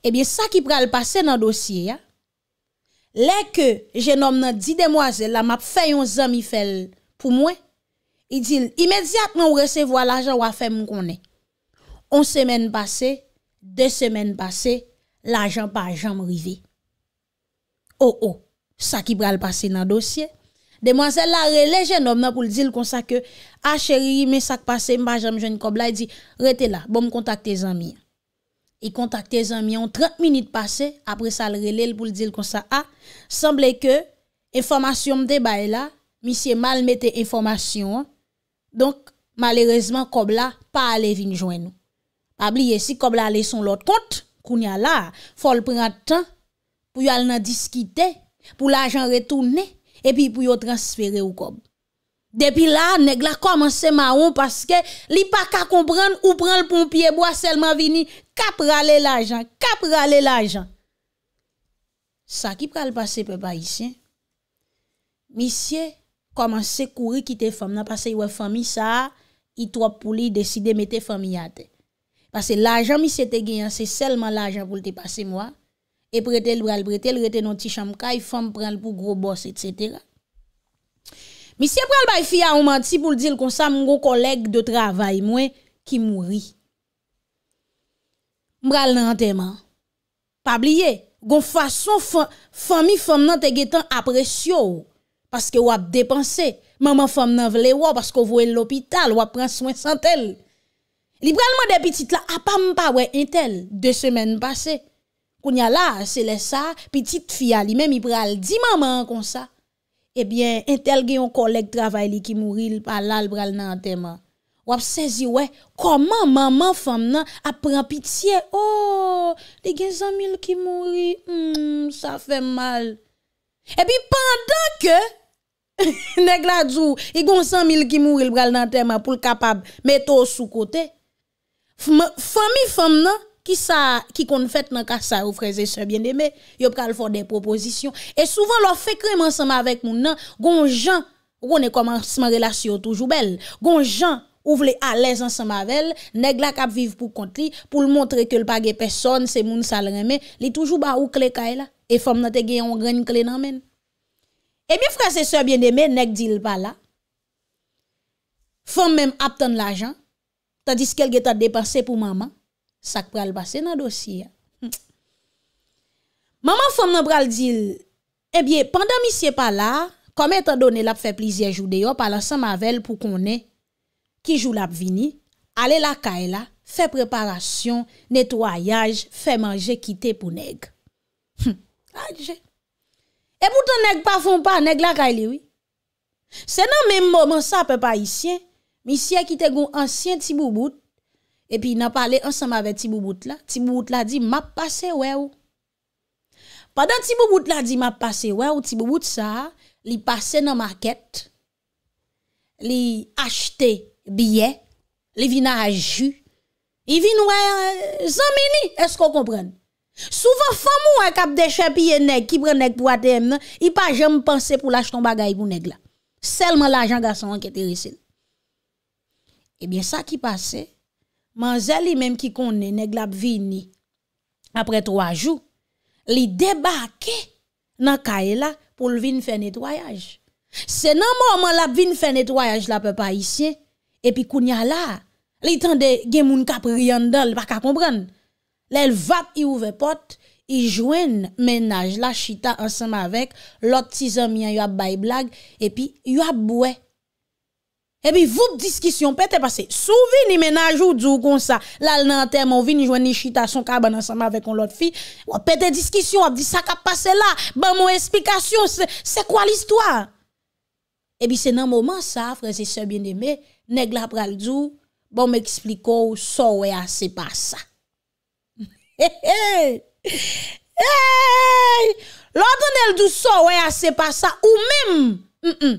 Ebyen eh sa ki pral pase nan dosye ya, Lè ke jenom nan di demoise, la map fè yon zami fèl pou mwen, i dil imediatman ou resevwa l'ajan wafèm mwen konè. On semen pase, de semen pase, l'ajan pa ajan mwen rive. Oh oh, sa ki pral pase nan dosye. Demoise la rele jenom nan pou l'dil konsa ke, a ah, chèri mi sak pase mba ajan mwen jenikob la, i di rete la, bom kontakte zami ya. I kontakte zan mi an, 30 minute pase, apre salre lèl pou l'dil kon sa a, ah, semblè ke, informasyon mde bay la, mi se mal mette informasyon an, donk, malerezman Kobla pa ale vin jwen nou. Abliye si Kobla ale son lot kont, koun ya la, fol pran tan, pou yal nan diskite, pou l'ajan retounen, epi pou yo transfere ou Kobla. Depi la, neg la komanse maron paske li pa ka kompran ou pran l pompye bo a selman vini ka prale l ajan, ka prale l ajan. Sa ki prale pase pe ba isye? Misye komanse kouri kite fam, nan pase yon fami sa, yi trope pou li deside mette fami yate. Pase l ajan misye te gen, se selman l ajan pou l te pase mwa e prete l bral, prete l rete non ti chamka yi fam pran pou grobos etsetera. Mi siye pral bay fiya ou manti pou l'dil kon sa mwen kon kolek de travay mwen ki mouri. Mpral nan teman, pabliye, gon fason fomi fom nan tegetan apresyo ou, paske wap depanse, maman fom nan vle wap, paske wap vwe l'opital, wap pran swen santel. Li pral man de pitit la, apam pa wè entel, de semen pase. Koun ya la, se lesa, pitit fiya li men mi pral di maman kon sa, Ebyen, eh entel gen yon kolek travay li ki mouri l pa lal bral nan teman. Wap sezi we, koman maman fam nan ap pran pitiye? Oh, de gen 100.000 ki mouri, mmm, sa fe mal. Ebyen, eh pandan ke, neg la djou, i gon 100.000 ki mouri l bral nan teman pou l kapab meto sou kote. Fami fam nan? Ki kon fèt nan kasa ou freze sèm bien demè, yo pral fò de proposisyon. E souvan lò fè krem ansèm avèk moun nan, gon jan, ou kon e komansman relasyon toujou bel, gon jan ou vle alèz ansèm avèl, neg lak ap viv pou kontri, pou l montre ke l pa ge person, se moun sal remè, li toujou ba ou kle ka e la, e fòm nan te ge yon gren kle nan men. E mi freze sèm bien demè, neg dil pa la, fòm men ap ton la jan, tadis ke l ge ta depanse pou maman, Sak pral basen nan dosye. Hmm. Maman fom nan pral dil, ebyen, pandan misye pala, kome tan donen lap fe plizye joudeyo, pala san mavel pou konen, ki joulap vini, ale la kae la, fe preparasyon, netoyaj, fe manje kite pou neg. Hmm. Ay, jek. E boutan neg pa fon pa, neg la kae liwi. Senan men moman sape pa isyen, misye kite goun ansyen ti bou bout, E pi nan pale ansanm ave Tibou Boutla, Tibou Boutla di map pase we ou. Padan Tibou Boutla di map pase we ou, Tibou Boutla li pase nan market, li achete biye, li vina a ju, li vina wè zanmini, esko kompren? Souvan famou wè kap deche piye nek, ki prenek pou atem, non, i pa jem panse pou lach ton bagay pou neg la. Selman la jan gason wè kete resen. Eh e biye sa ki pase, Man zè li menm ki konen neg lab vini apre 3 jou, li debake nan kae la pou lvin fè netwayaj. Se nan mòman lab vini fè netwayaj la pè pa isye, epi kounya la, li tende gen moun kap riyan dal, pa ka kompran. Le lvape i ouve pot, i jwen menaj la chita ansam avèk, lot tizan miyan yop bay blag, epi yop bouè. Ebi, vup diskisyon, pete pase. Sou vi ni menajou djou kon sa. Lal nan ter, mou vi ni jwenni chita son kaba nan sama vek kon lot fi. Wap pete diskisyon, ap di sa ka pase la. Ban moun esplikasyon, se kwa l'istwa? Ebi, se nan mouman sa, fransese bien eme, neg la pral djou, bon me ekspliko ou so we a ah, se pasa. He he! He he! Lò tan el djou so we a ah, se pasa, ou mèm,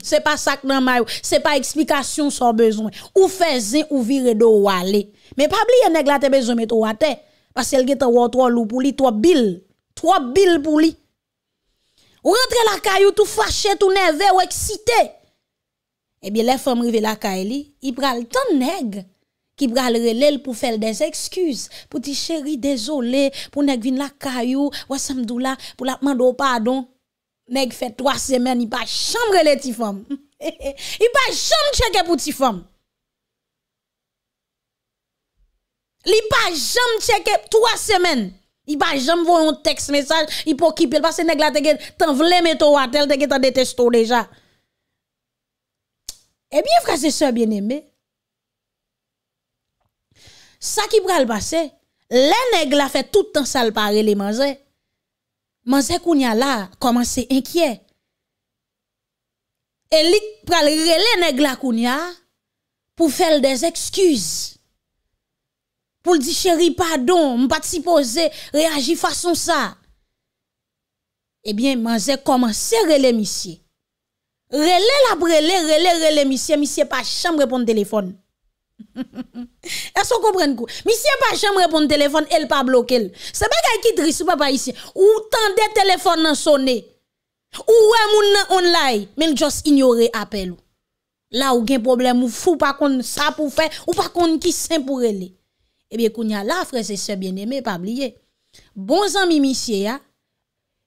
c'est pas ça que ce c'est pas explication sans besoin. Ou faisait ou vire de ou aller. Mais pas oublier nèg la te besoin mettre à terre parce qu'elle gen ou trois loup pour lui, trois billes, trois billes pour lui. Ou rentre la caillou tout fâché, tout nerveux ou excité. Eh bien les femmes rive la caille, il pral tant nèg qui pral relèl pour faire des excuses pour dire, chéri désolé pour nèg vin la caillou, ou samdou pour la mande pardon. Nèk fè 3 semen, i pa chanm relè ti fòm. I pa chanm chekep ou ti fòm. Li pa chanm chekep 3 semen. I pa chanm vò yon tekst mesaj, i pokipè. Lè pasè nèk la te gen tan vlèm eto wate, te gen tan detesto deja. Ebyen eh frase sa bienembe. Sa ki pral basè, lè nèk la fè toutan salpare le manje. Man zè kounya la, koman se enkyè. Elik pral rele nek la kounya pou fel dez eksküz. Pou li di chéri, padon, mpa ti pose, reagi fason sa. Ebyen, eh man zè koman se rele misye. Rele la brele, rele rele misye, misye pa chanm repon telefon. Est-ce qu'on comprend quoi? Monsieur pas jamais répondre téléphone, elle pas bloqué. C'est pas qui triste papa ici. Ou tendez téléphone sonner. Ou est moun online, mais juste ignorer appel. Là ou gen problème ou fou pas qu'on ça pour faire ou pas qu'on qui saint pour elle. Eh bien a là frère c'est bien aimé pas oublier. Bon ami monsieur ya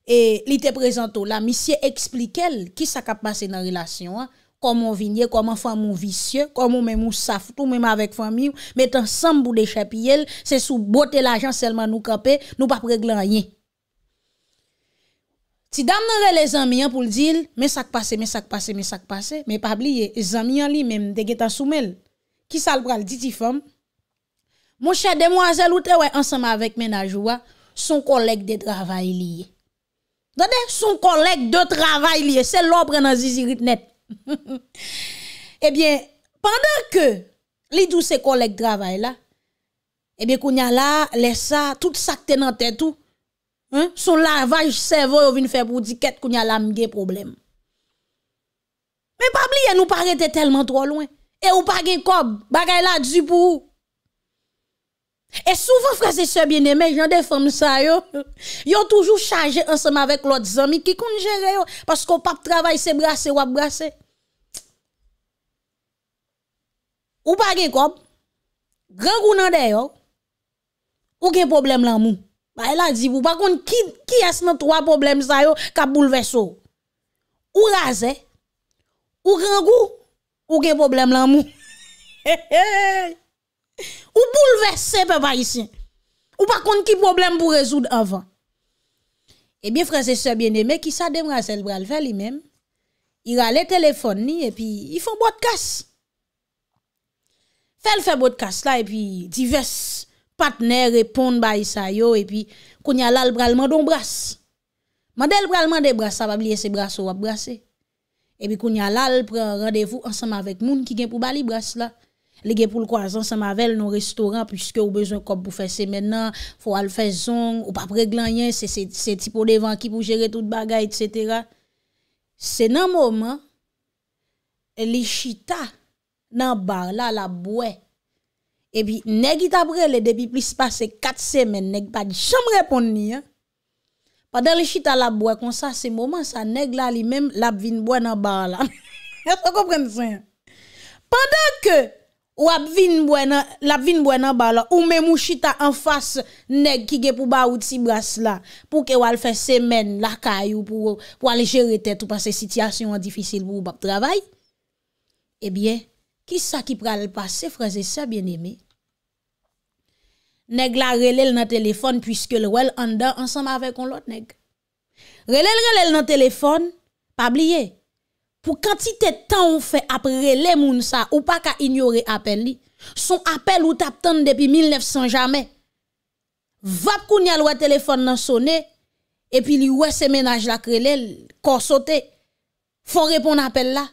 et il était présent là, monsieur expliquait qui ça passé dans relation hein. Koman vinye, koman fwa moun visye, koman mè moun saf, tout mè mè avèk fwa mè yon, mè tan sanm bou de chapiyel, se sou bote l'ajan selman nou kapè, nou pa preglan yon. Ti dam nan re le zanmian pou l'dil, mè sak pase, mè sak pase, mè sak pase, mè pa bliye, zanmian li mè mdeget an soumel, ki sal pral diti fwam. Moun chè demwazel ou te wè ansam avèk menajwa, son kolek de travay liye. Dande, son kolek de travay liye, se lopre nan zizi ritnet. Ebyen, eh pandan ke li douse kolek travay la Ebyen, eh kou nyal la, lesa, tout sakte nan tetou Son la vaj servoy o vin fe pou diket kou nyal la mgen problem Men pabli, yon ou parete telman tro lwen E ou pare gen kob, bagay la djibou ou E soufan frase se bine men, jande fom sa yo. Yo toujou chanje ansama vek lout zami ki kon jere yo. Pasko pap travay se brase wap brase. Ou pa gen kob, rangou nan de yo, ou gen problem lan mou. Ba el a di vou, pa kon ki asme 3 problem sa yo kap bou lveso. Ou raze, ou rangou, ou gen problem lan mou. He he he he. Ou bouleverse pe bayisyen. Ou pa kont ki problem pou rezoud avan. Ebyen eh fransese bieneme ki sa demrasel pral fe li menm. Ira le telefon ni epi, i fon botkas. Fel fe botkas la epi, divers patner repon bayisyen yo epi, kounya lal pralman don bras. Madel pralman de bras sa pa blye se bras wap bras se. Epi kounya lal pran radevou ansam avek moun ki gen pou bali bras la. Le gen pou l'kwazan sa mavel nou restoran pwiske ou bezon kop pou fese men nan, fwa l'fese zon, ou pa pre glan yon, se se ti pou devan ki pou jere tout bagay, et cetera. Se nan mouman, le chita nan bar la la bwe, e pi neg it apre le depi pli se pase kat semen, neg pa di jam repon ni, an. Padan le chita la bwe kon sa, se mouman sa, neg la li men la bvin bwe nan bar la. Ya sa komprenn sen? Padan ke Ou ap vin bwen an bala, ou men mou chita an fas neg ki ge pou baout si bras la pou ke wale fè semen lakay ou pou alejere tèt ou pan se sityasyon an difisil pou ou bak travay. Ebyen, ki sa ki pral pas se fraze sa bien eme? Neg la relel nan telefon pwiske lwel an da ansanm avèk on lot neg. Relel relel nan telefon, pa bliye. quantité de temps on fait après les moun ou pas qu'à ignorer appel li. Son appel ou t'attend depuis 1900 jamais. Va kounya le téléphone nan sonné et puis li ouais c'est ménage la crelel corps sauté. Faut répondre appel là.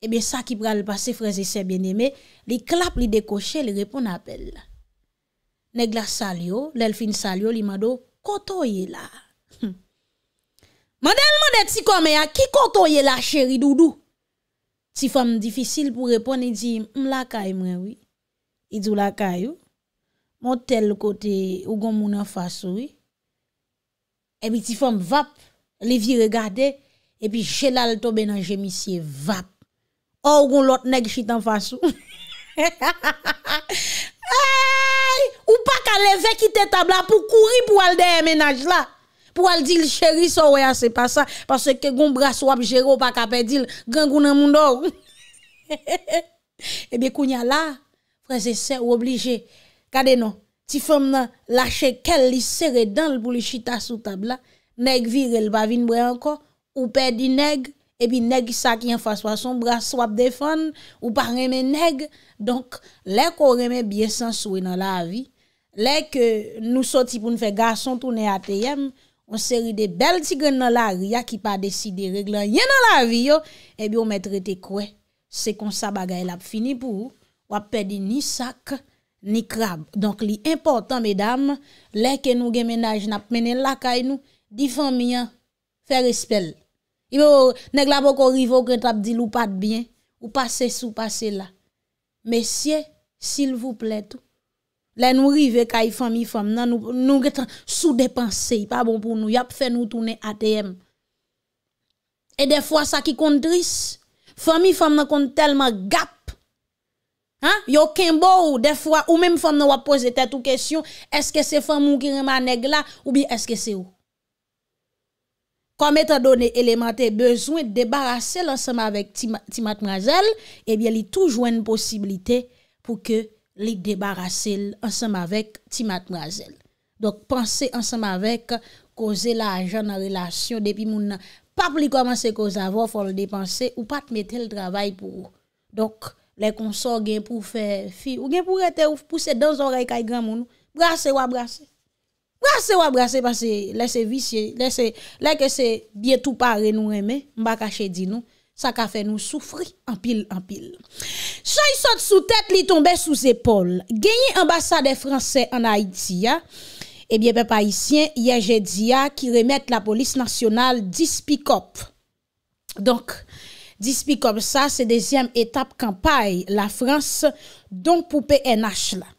et eh bien ça qui pral passer frères et sœurs bien aimé li clap li décocher, li répond appel là. Nèg salio, l'elfine salio li mando là. Man del man de ti kome a, ki koto ye la cheri doudou? Ti fam difisil pou repon, e di, m lakay mrewi. I dou lakay ou. Mon tel kote, ougon moun an fasoui. Ebi ti fam vap, levi regade, epi jelal tobe nan jemisye, vap. Ou ougon lot neg chitan fasou. Ou pa ka leve ki te tabla pou kouri pou al de emenaj la. Pou al di li cheri so we a ah, se pa sa, pa se ke goun bra swap jero pa ka pe dil, gen goun an moun dor. E eh bi kounya la, prese se ou oblije, kade nou, ti fom nan, lache kel li sere dan l pou li chita sou tabla, neg vire l bavin bre anko, ou pe di neg, e bi neg sak yon fasyon bra swap defan, ou pa reme neg, donk lek ou reme bie san souwe nan la vi, lek nou soti pou nfe gason tou ne ateyem, On seri de bel ti gen nan la ria ki pa desi de reglan yen nan la ria yo. Ebi o mette rete kwe. Se kon sa bagay lap fini pou ou ap pedi ni sak ni krab. Donk li important, medam, leke nou gen menaj nap menen lakay nou, difan miyan, fe respel. Ibo, neg la bok o rivo gen tap di loupat biyen, ou pase sou pase la. Mesye, sil vou ple tou. Le nou rive ka yi fami fam nan nou getran sou depanse yi pa bon pou nou. Yap fe nou toune ATM. E defwa sa ki kont dris. Fami fam nan kont telman gap. Yo kenbo ou defwa ou menm fam nan wap pose tetou kesyon. Eske se fam ou kireman neg la ou bi eske se ou. Kom etan do ne elemente bezwen debarase lansama vek Timat Mrazel. Ebya li toujwen posibilite pou ke... li debarase l ansem avek timat mwazel. Dok panse ansem avek koze la ajan nan relasyon depi moun nan. Pa pli komanse koza vo fol depanse ou pat metel travay pou ou. Dok le konsor gen pou fè fi ou gen pou rete ou puse dan zorey kay gran moun ou. Brase wabrase. Brase wabrase panse lese visye. Lese lese lese bietou pare nou reme mbakache di nou. sa ka fe nou soufri anpil anpil. Sa yi sot sou tèt, li tombe sou zépol. Genye ambassade fransè an Haïti ya, ebyen eh pe païsien, yè jè diya ki remèt la polis nasyonal dispikop. Donk, dispikop sa, se dezyem etap kampay la frans, donk pou pe enach la.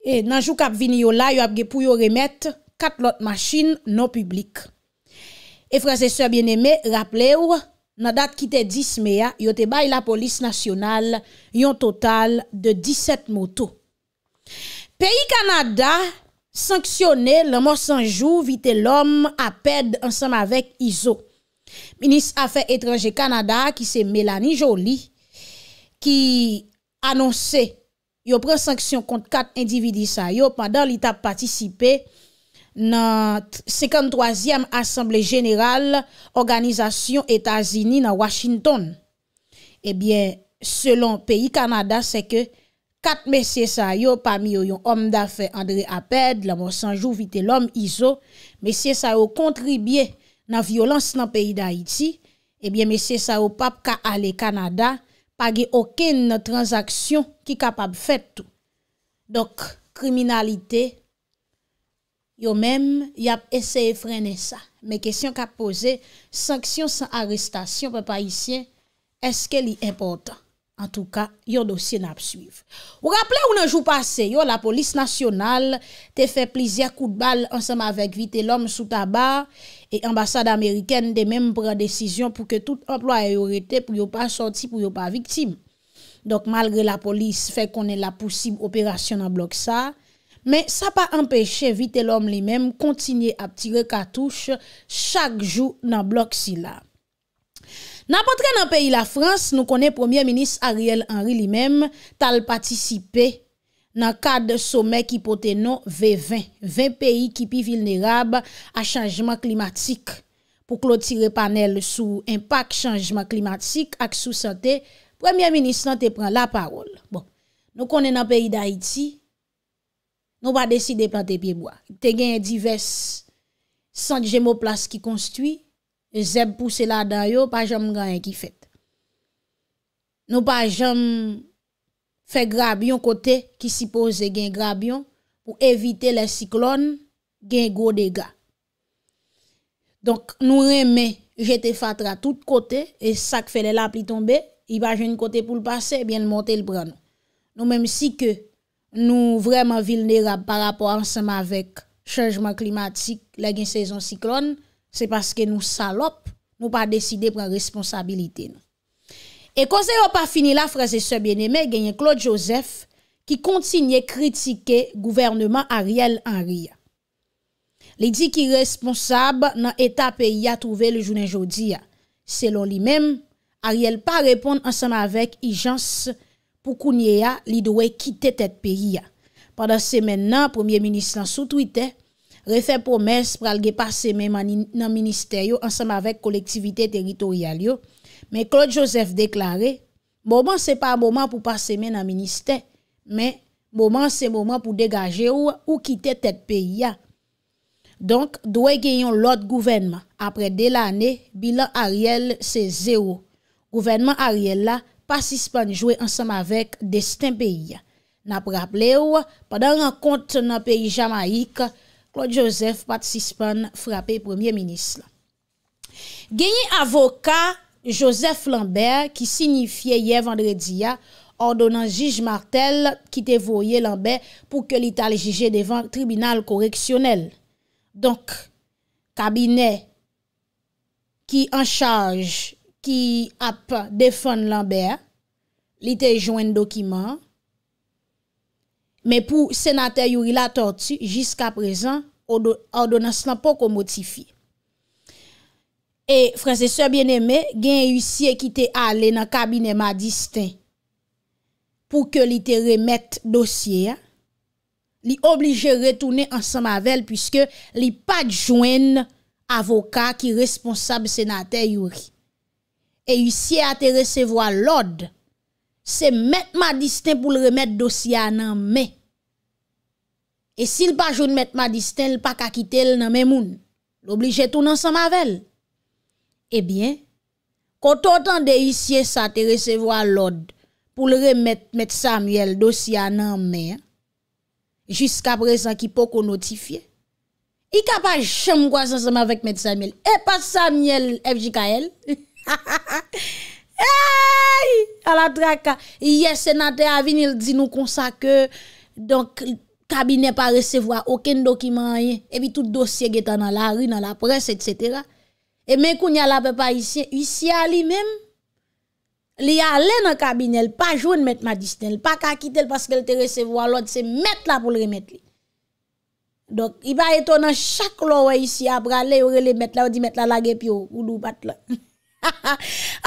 E nanjou kap vini yo la, yo apge pou yo remèt kat lot maschin non publik. E fransè sè bienemè, raple ou, nan dat ki te 10 mea, yo te bay la polis nasyonal yon total de 17 moutou. Peyi Kanada sanksyonè lè mò sanjou vite lòm apèd ansèm avèk Iso. Minis Afè Etranjè Kanada ki se Mélanie Jolie, ki anonsè yo pren sanksyon kont kat individi sa yo pandan li ta patisipè, nan 53e Assemble General Organizasyon Etazini nan Washington. Ebyen, eh selon Pays Kanada, se ke kat mesye sa yo pa miyo yon om da fe André Aped, la monsanjou vite lom Izo, mesye sa yo kontribye nan violans nan Pays d'Haïti, ebyen eh mesye sa yo pap ka ale Kanada page oken nan transaksyon ki kapab fet tou. Dok, kriminalite... yo mèm y ap eseye frene sa. Mè kèsyon k ap pose, sanksyon san arestasyon pè pa isyen, eske li importan? An tou ka, yo dosye n ap suive. Ou rappele ou nan jou pase, yo la polis nasyonal te fe plizye kout bal ansèm avèk vite lòm sou taba e ambassade amerikèn de mèm pran desisyon pou ke tout emplo a yorete pou yo pa soti, pou yo pa viktim. Dok malgre la polis fe konen la pousib operasyon nan blok sa, Men, sa pa empèche vite l'om li menm kontinye ap tire katouche chak jou nan blok si la. Nan patre nan peyi la Frans, nou konen Premier Ministre Ariel Henry li menm tal patisipe nan kade somèk hipotenon V20. V20 peyi ki pi vilnerab a chanjman klimatik pou klotire panel sou impak chanjman klimatik ak sou sante. Premier Ministre nan te pran la parol. Bon, nou konen nan peyi da Iti. Nou pa deside pa te pieboa. Te gen yon divers sant jemoplas ki konstui e zeb pouse la dayo pa jom gen yon ki fet. Nou pa jom fe grabyon kote ki si pose gen grabyon pou evite le siklon gen gwo dega. Donk nou reme jete fatra tout kote e sak fe le la pli tombe i pa jen kote pou l'pase e bien l'monte l'branon. Nou mem si ke nou vreman vilnerab pa rapor ansama vek chanjman klimatik la gen sezon siklon, se paske nou salop, mou pa deside pran responsabilite nou. E kon se yo pa fini la fraze se bieneme, genye Claude Joseph, ki kontinye kritike gouvernement Ariel Henry. Li di ki responsab nan eta peyi a trouve le jounen jodi ya. Selon li mem, Ariel pa repon ansama vek i jansi pou kounye ya li dwe kite tet peyi ya. Padan semen nan, Premier Ministre nan sotwite, refen pomen spralge pase men nan minister yo ansanm avek kolektivite teritorial yo, men Claude Joseph deklare, moman se pa moman pou pase men nan minister, men moman se moman pou degaje ou, ou kite tet peyi ya. Donk, dwe genyon lot gouvenman, apre de la ane, bilan ariel se zero. Gouvenman ariel la, Pat Sispan jwe ansam avek desten peyi. Na praple ou, padan renkont nan peyi Jamaik, Claude Joseph Pat Sispan frape premier-ministre. Genye avoka Joseph Lambert, ki signifiye ye vendrediya, ordonan jige Martel, ki te voye Lambert, pou ke l'Italie jige devan tribunal koreksyonel. Donk, kabine, ki an chaje ki ap defon lanber, li te jwen dokiman, men pou senatè yuri la tortu, jiska prezan, ordonans lan pou komotifi. E franseseur bien eme, gen yu siye ki te ale nan kabine ma disten, pou ke li te remet dosye, li oblige retounen ansan mavel, puisque li pat jwen avoka ki responsab senatè yuri. e usye a te resevo a lod, se met ma disten pou le remet dosya nan me. E si l pa joun met ma disten, l pa kakite l nan men moun, l oblije tou nan sa mavel. Ebyen, kontotan de usye sa te resevo a lod, pou le remet met Samuel dosya nan me, jiska prezant ki poko notifiye, i ka pa jem kwa sa sa mavek met Samuel, e pa Samuel FJKL. Ha ha ha ha Ha la traka Yes, senate avin, il di nou konsa ke Donk kabine pa resevo a Aken dokiman yon Ebi tout dosye getan nan la ru, nan la pres et cetera E men kou nyal apè pa isye Isye a li men Li a le nan kabine Pa joun met madisne, pa kakite Paske l te resevo a, lòd se met la pou l remet li Donk Iba eto nan chak lòwe isye Abra le, ou re le met la, ou di met la la gep yo Olu bat la Ha ha,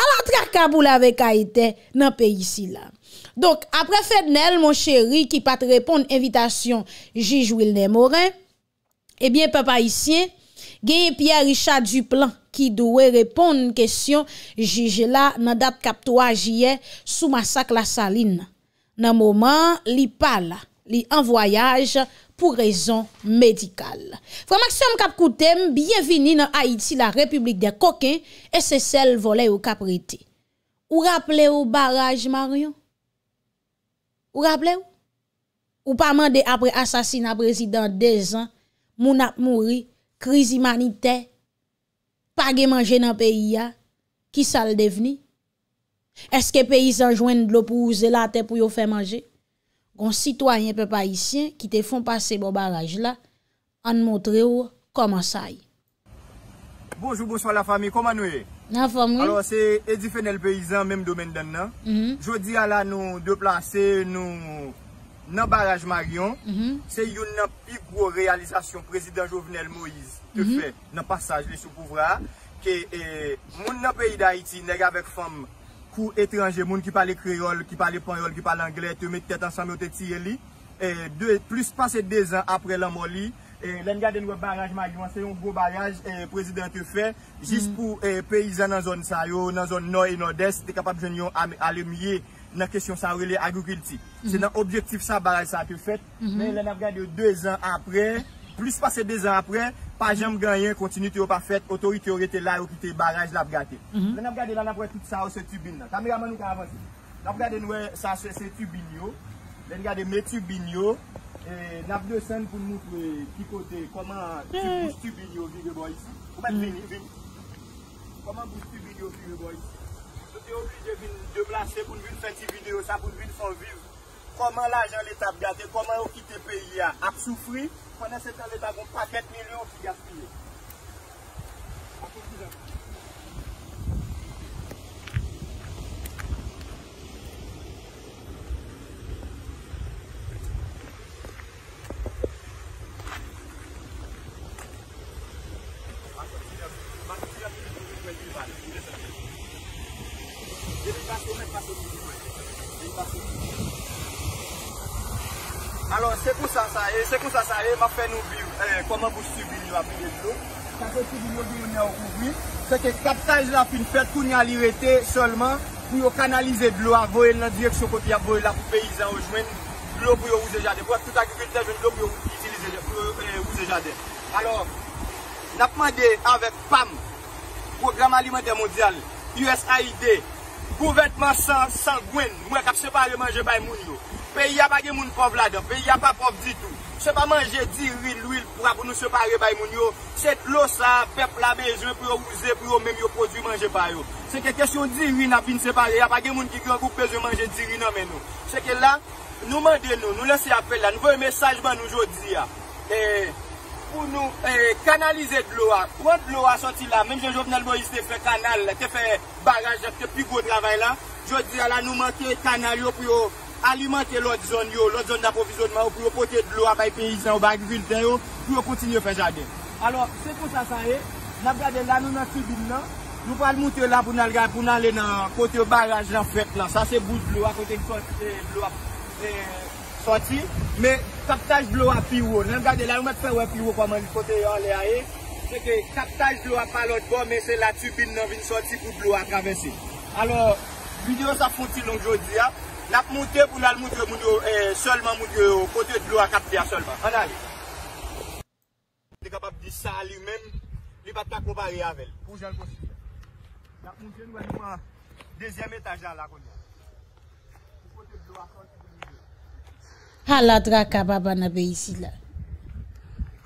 ala trakabou lave kaiten nan pe yisi la. Donk, apre fèd nel, mon chéri, ki pat repon invitation Jige Wilney Morin, ebyen pe pa yisi, genye Pierre Richard Duplan, ki dowe repon n kèsyon Jige la nan dat kapto ajiye sou masak la salin. Nan mouman, li pal, li an voyaj, pou rezon medikal. Fwa maksyon m kap koutem, biye vini nan Haiti la republik de kokin e se sel vole ou kap rite. Ou rappele ou baraj, Mario? Ou rappele ou? Ou pa mande apre asasina prezident dezen, moun ap mouri, kriz imanite, pa ge manje nan peyi ya, ki sal deveni? Eske peyi san jwen dlo pou ouze late pou yo fe manje? On sitwa yon pe payisyen ki te fon pase bo baraj la an mwotre ou koman say. Bonjour, bonsoir la fami, koman nou e? Nan fami. Alors se Edifenel peyizan menm domen den nan. Jodi ala nou de plase nou nan baraj Marion. Mm-hmm. Se yon nan pi gro realizasyon prezident jovenel Moïse te mm-hmm. fe nan pasaj le soukouvra. Ke eh, moun nan peyida iti neg avek fami. kou etranje moun ki pale kreyol, ki pale panyol, ki pale anglet, te met tete ansanm yo te tiye li. Plus pase de zan apre la moli, len gade nou baraj magyon, se yon gro baraj prezident te fè, jist pou peyizan nan zon sa yo, nan zon noy, nan des, te kapap jen yon alemye nan kesyon sa rele agro-kilti. Se nan mm-hmm. objektif sa baraj sa te fè, men mm-hmm. len ap gade yo de zan apre, Plus pase 2 an apren, pajen m ganyen, kontinu ti yo pa fet, otorite yo rete eh, la yo ki te baranj la ap gate. Len ap gade lan ap wè tout sa ou se tubin nan. Tamira man nou ka avansi. Lap gade nou wè sa se se tubin yo. Len gade me tubin yo. E nap de sen pou nou kwe kikote koman tu pouj tubin yo video boy si. Ou men plini, vin. Koman pouj tubin yo video boy si. Se te oblije vin de blase pou nvin fweti video sa pou nvin fwoviv. Koman l'ajan l'etap gade, koman ou ki te peyi a, ak soufri, konen se tan l'etap, ou paket milion si gaspye. Fè nou bi yon, eh, koman bou subil yon api de dlo Kwa kwen si dlo yon yon yon yon yon kouvri Se ke kaptaj la pin fèd koun yon alirete Solman pou yon kanalize dlo A voyen nan diye k chokopi a voyen la pou peyizan O jwen, dlo pou yon ouze jade Wak touta ki kwen te jwen dlo pou yon eh, ouze jade Alors Nap mande avèk PAM Program Alimente Mondial USAID Gouvetman San Sal Gwen Mwen kap separe manje bay moun yon pe y a pa gen moun pov la do, pe y a pa pov ditou. Se pa manje dirin l'ouil pou ap nou separe bay moun yo, set losa, pep la beze, pou yo ouze, pou yo menm yo prodwi manje bay yo. Se ke kèsyon dirin ap vin separe, y a pa gen moun ki gran koupe, pou yo manje dirin nan men nou. Se ke la, nou mande nou, nou lese apel la, nou vey mensajman nou jo di ya. Pou nou kanalize d'lo a, pront d'lo a santi la, menm gen jo vnen l'bojiste fe kanal, ke fe baraj, ke pi go travay la, jo di ya la nou manke kanal yo pou yo alimente lout zon yo, lout zon d'apovizyonman yo pou yo pote blou apay peyizan yo bagi vil den yo pou yo kontinyo fe jade. Alor, se pou sa sa e, nan gade la nou nan tubin nan, nou pal mout yo la pou nan lga pou nan le nan kote yo baraj nan frek lan, sa se bout blou apote blou ap sorti, me kapitaj blou api ou. Nan gade la nou met fe ou api ou poman li pote yo alè a e, se ke kapitaj blou apalot bo, me se la tubin nan vin sorti pou blou apravesi. Alor, video sa foti nou jodi ya, Eh, eh, la p moutè pou nan moutè moun yo, e, solman moutè yo, kote blou akap diya solman. Anali. De kabab di sa li men, li batak obari avel. Konjel konsi. La p moutè nou anouman, dezyan metajan la konjel. Kote blou akap diyo. Ha la dra kababa nan be yisi la.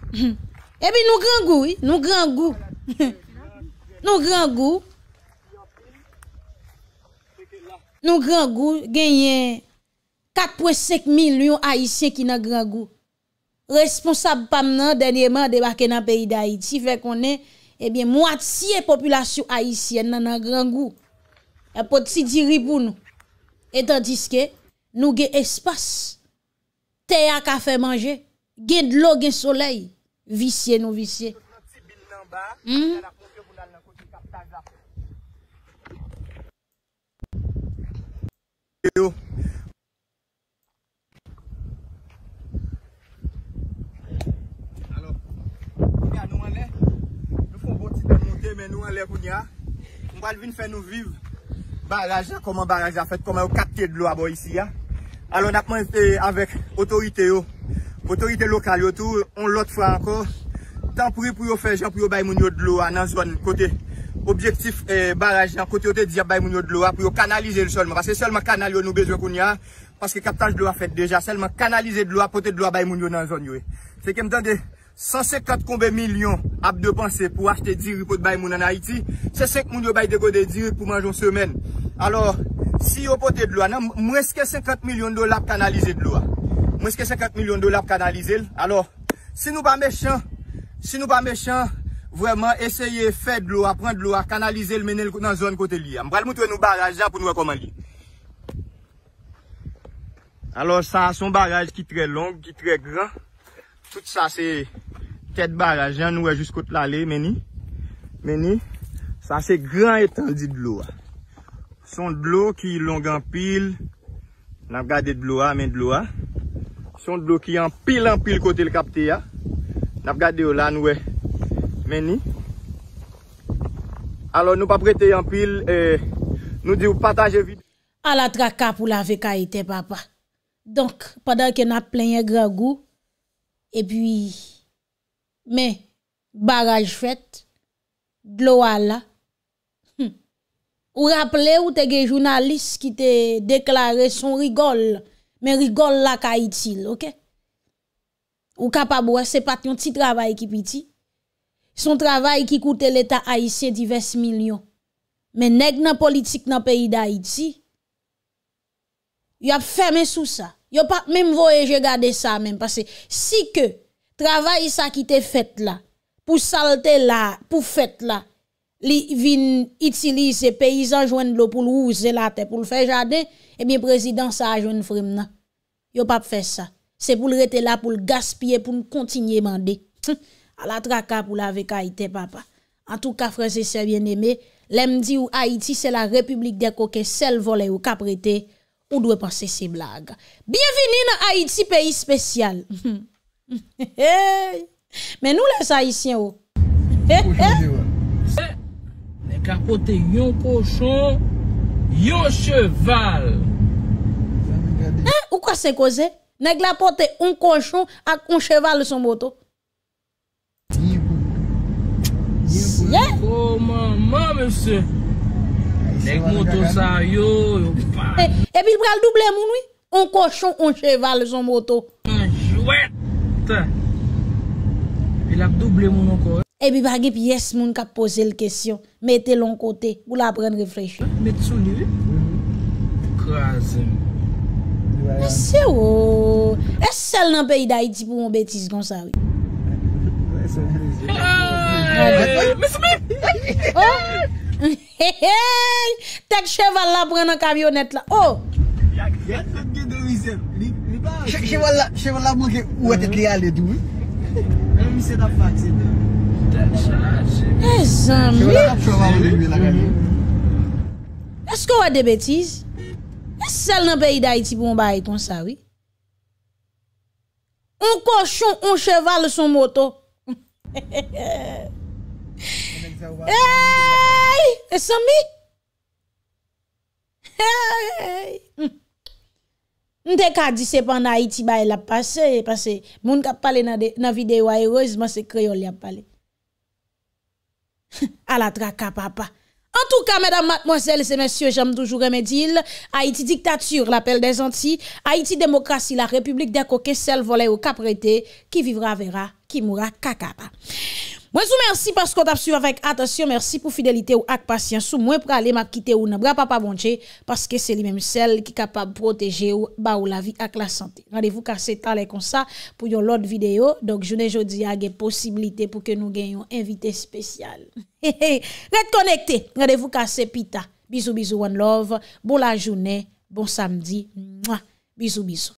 Hmm. Ebi eh nou gran gou, nou gran gou. Nou gran gou. Nou grangou genye 4.5 milyon Haitien ki nan grangou. Responsab pa mnen denye man debakè nan peyi de Haiti. Fè konen, ebyen, eh mwatiye populasyon Haitien nan nan grangou. E poti diri pou nou. Etan diske, nou gen espas. Teya kafe manje. Gen lo gen soley. Visiye nou visiye. Mwen ti bin nan ba, yon ap. Nou an lè, nou fon bon ti temonte men nou an lè koun ya Mwal vin fè nou viv barajan, koman barajan fèt, koman yo kapte dlo abo isi ya Alon ap mwen te avèk otorite yo, otorite lokal yo tou, on lot fwa anko Tanpou yi pou yo fè jan pou yo bay moun yo dlo anan zwan kote Objektif e eh, baraj nan kote yo te di ap bay moun yo dlo a pou yo kanalize l solman. Pase solman kanal yo nou bezo koun ya. Pase kaptaj dlo a fet deja. Selman kanalize dlo a pote dlo a bay moun yo nan zon yo e. Fek emtande, 150 koube milyon ap depanse pou achete diri pou bay moun an Haiti. 65 moun yo bay degode diri pou manjoun semen. Alors, si yo pote dlo a nan, mweske 50 milyon do la ap kanalize dlo a. Ah. Mweske 50 milyon do la ap kanalize l. Alors, si nou pa mechan, si nou pa mechan, vwèman eseye fè d'lo a pran d'lo a kanalize l menel nan zon kote li a. Mbra l moutou e nou baraj jan pou nou a komandi. Alo sa, son baraj ki tre long, ki tre gran. Tout sa se kèd baraj jan nou e jis kote l ale meni. Meni, sa se gran etan di d'lo a. Son d'lo ki long an pil, nap gade d'lo a, men d'lo a. Son d'lo ki an pil an pil kote l kapte ya, nap gade ou lan nou e. Meni, alo nou pa prete yon pil e nou di ou pataje vide. A la tra kap ou la ve ka ite papa. Donk, padan ke na plenye gragu, e pi, me, baraj fèt, dlo wala. Ou rappele ou te ge jounalist ki te deklare son rigol, men rigol la ka itil, oke? Ou kapa bo, se pat yon ti trabay ki piti. Son travay ki koute l'Etat Haïtse divers milyon. Men neg nan politik nan peyi da Haïti, yo ap fèmè sou sa. Yo pa mèm voye jè gade sa mèm, parce si ke travay sa ki te fèt la, pou salte la, pou fèt la, li vin itilize peyizan jwen lo pou l'ouze la te, pou l'fè jade, e mèm prezidansa a jwen frèm nan. Yo pa fè sa. Se pou l'rete la pou l'gaspye, pou l'kontinye mande. Tchoum. A la traka pou la vek Haiti, papa. An tou ka freze se bien eme, lem di ou Haiti se la republik de koke sel vole ou ka prete, ou dwe panse se blaga. Bienveni nan Haiti, peyi spesyal. Men nou les Haitien ou? Oh. Nek apote yon koshon, yon cheval. Ou kwa se koze? Nek apote yon koshon ak yon cheval son moto. Oh maman mese Nek moto sa yo e, e pi bral double moun wè On kochon, on cheval son moto Jouè E pi lak double moun anko E pi bagè pi yes moun ka pose l kèsyon Mète l an kote Ou la pren refrej Mète sou l Kwa zè E se ou E sel nan peyi da iti pou mwen betis gansari E se ou Tèk cheval la prenen kamyonet la O Tèk cheval la manke ou wè tèk li alèdou Mè zanmè Tèk cheval la prenen kamyonet la Mè zanmè Mè zanmè Mè zanmè Eyyy, e somi? Eyyy hm. Nde ka disepan na Haiti ba el ap pase Moun ka pale nan videwa e oz Ma se kreyon li ap pale Al atra ka papa En touka, medan matmozel, se mesye Jam toujou remedil Haiti diktatur, l'apel de zanti Haiti demokrasi, la republik de koke Sel vole ou kaprete Ki vivra vera Kimura Kakaba. Mwen sou mersi pasko tap suyo vek atasyon. Mersi pou fidelite ou ak pasyansou. Mwen pou ka ale ma kite ou nan bra pa pa bonche. Paske se li menm sel ki kapab proteje ou ba ou la vi ak la sante. Nadevou ka se tale kon sa pou yon lot videyo. Donk jounen jodi agye posibilite pou ke nou genyon invite spesyal. He he. Let konekte. Nadevou ka se pita. Bizou bizou one love. Bon la jounen. Bon samdi. Bizou bizou.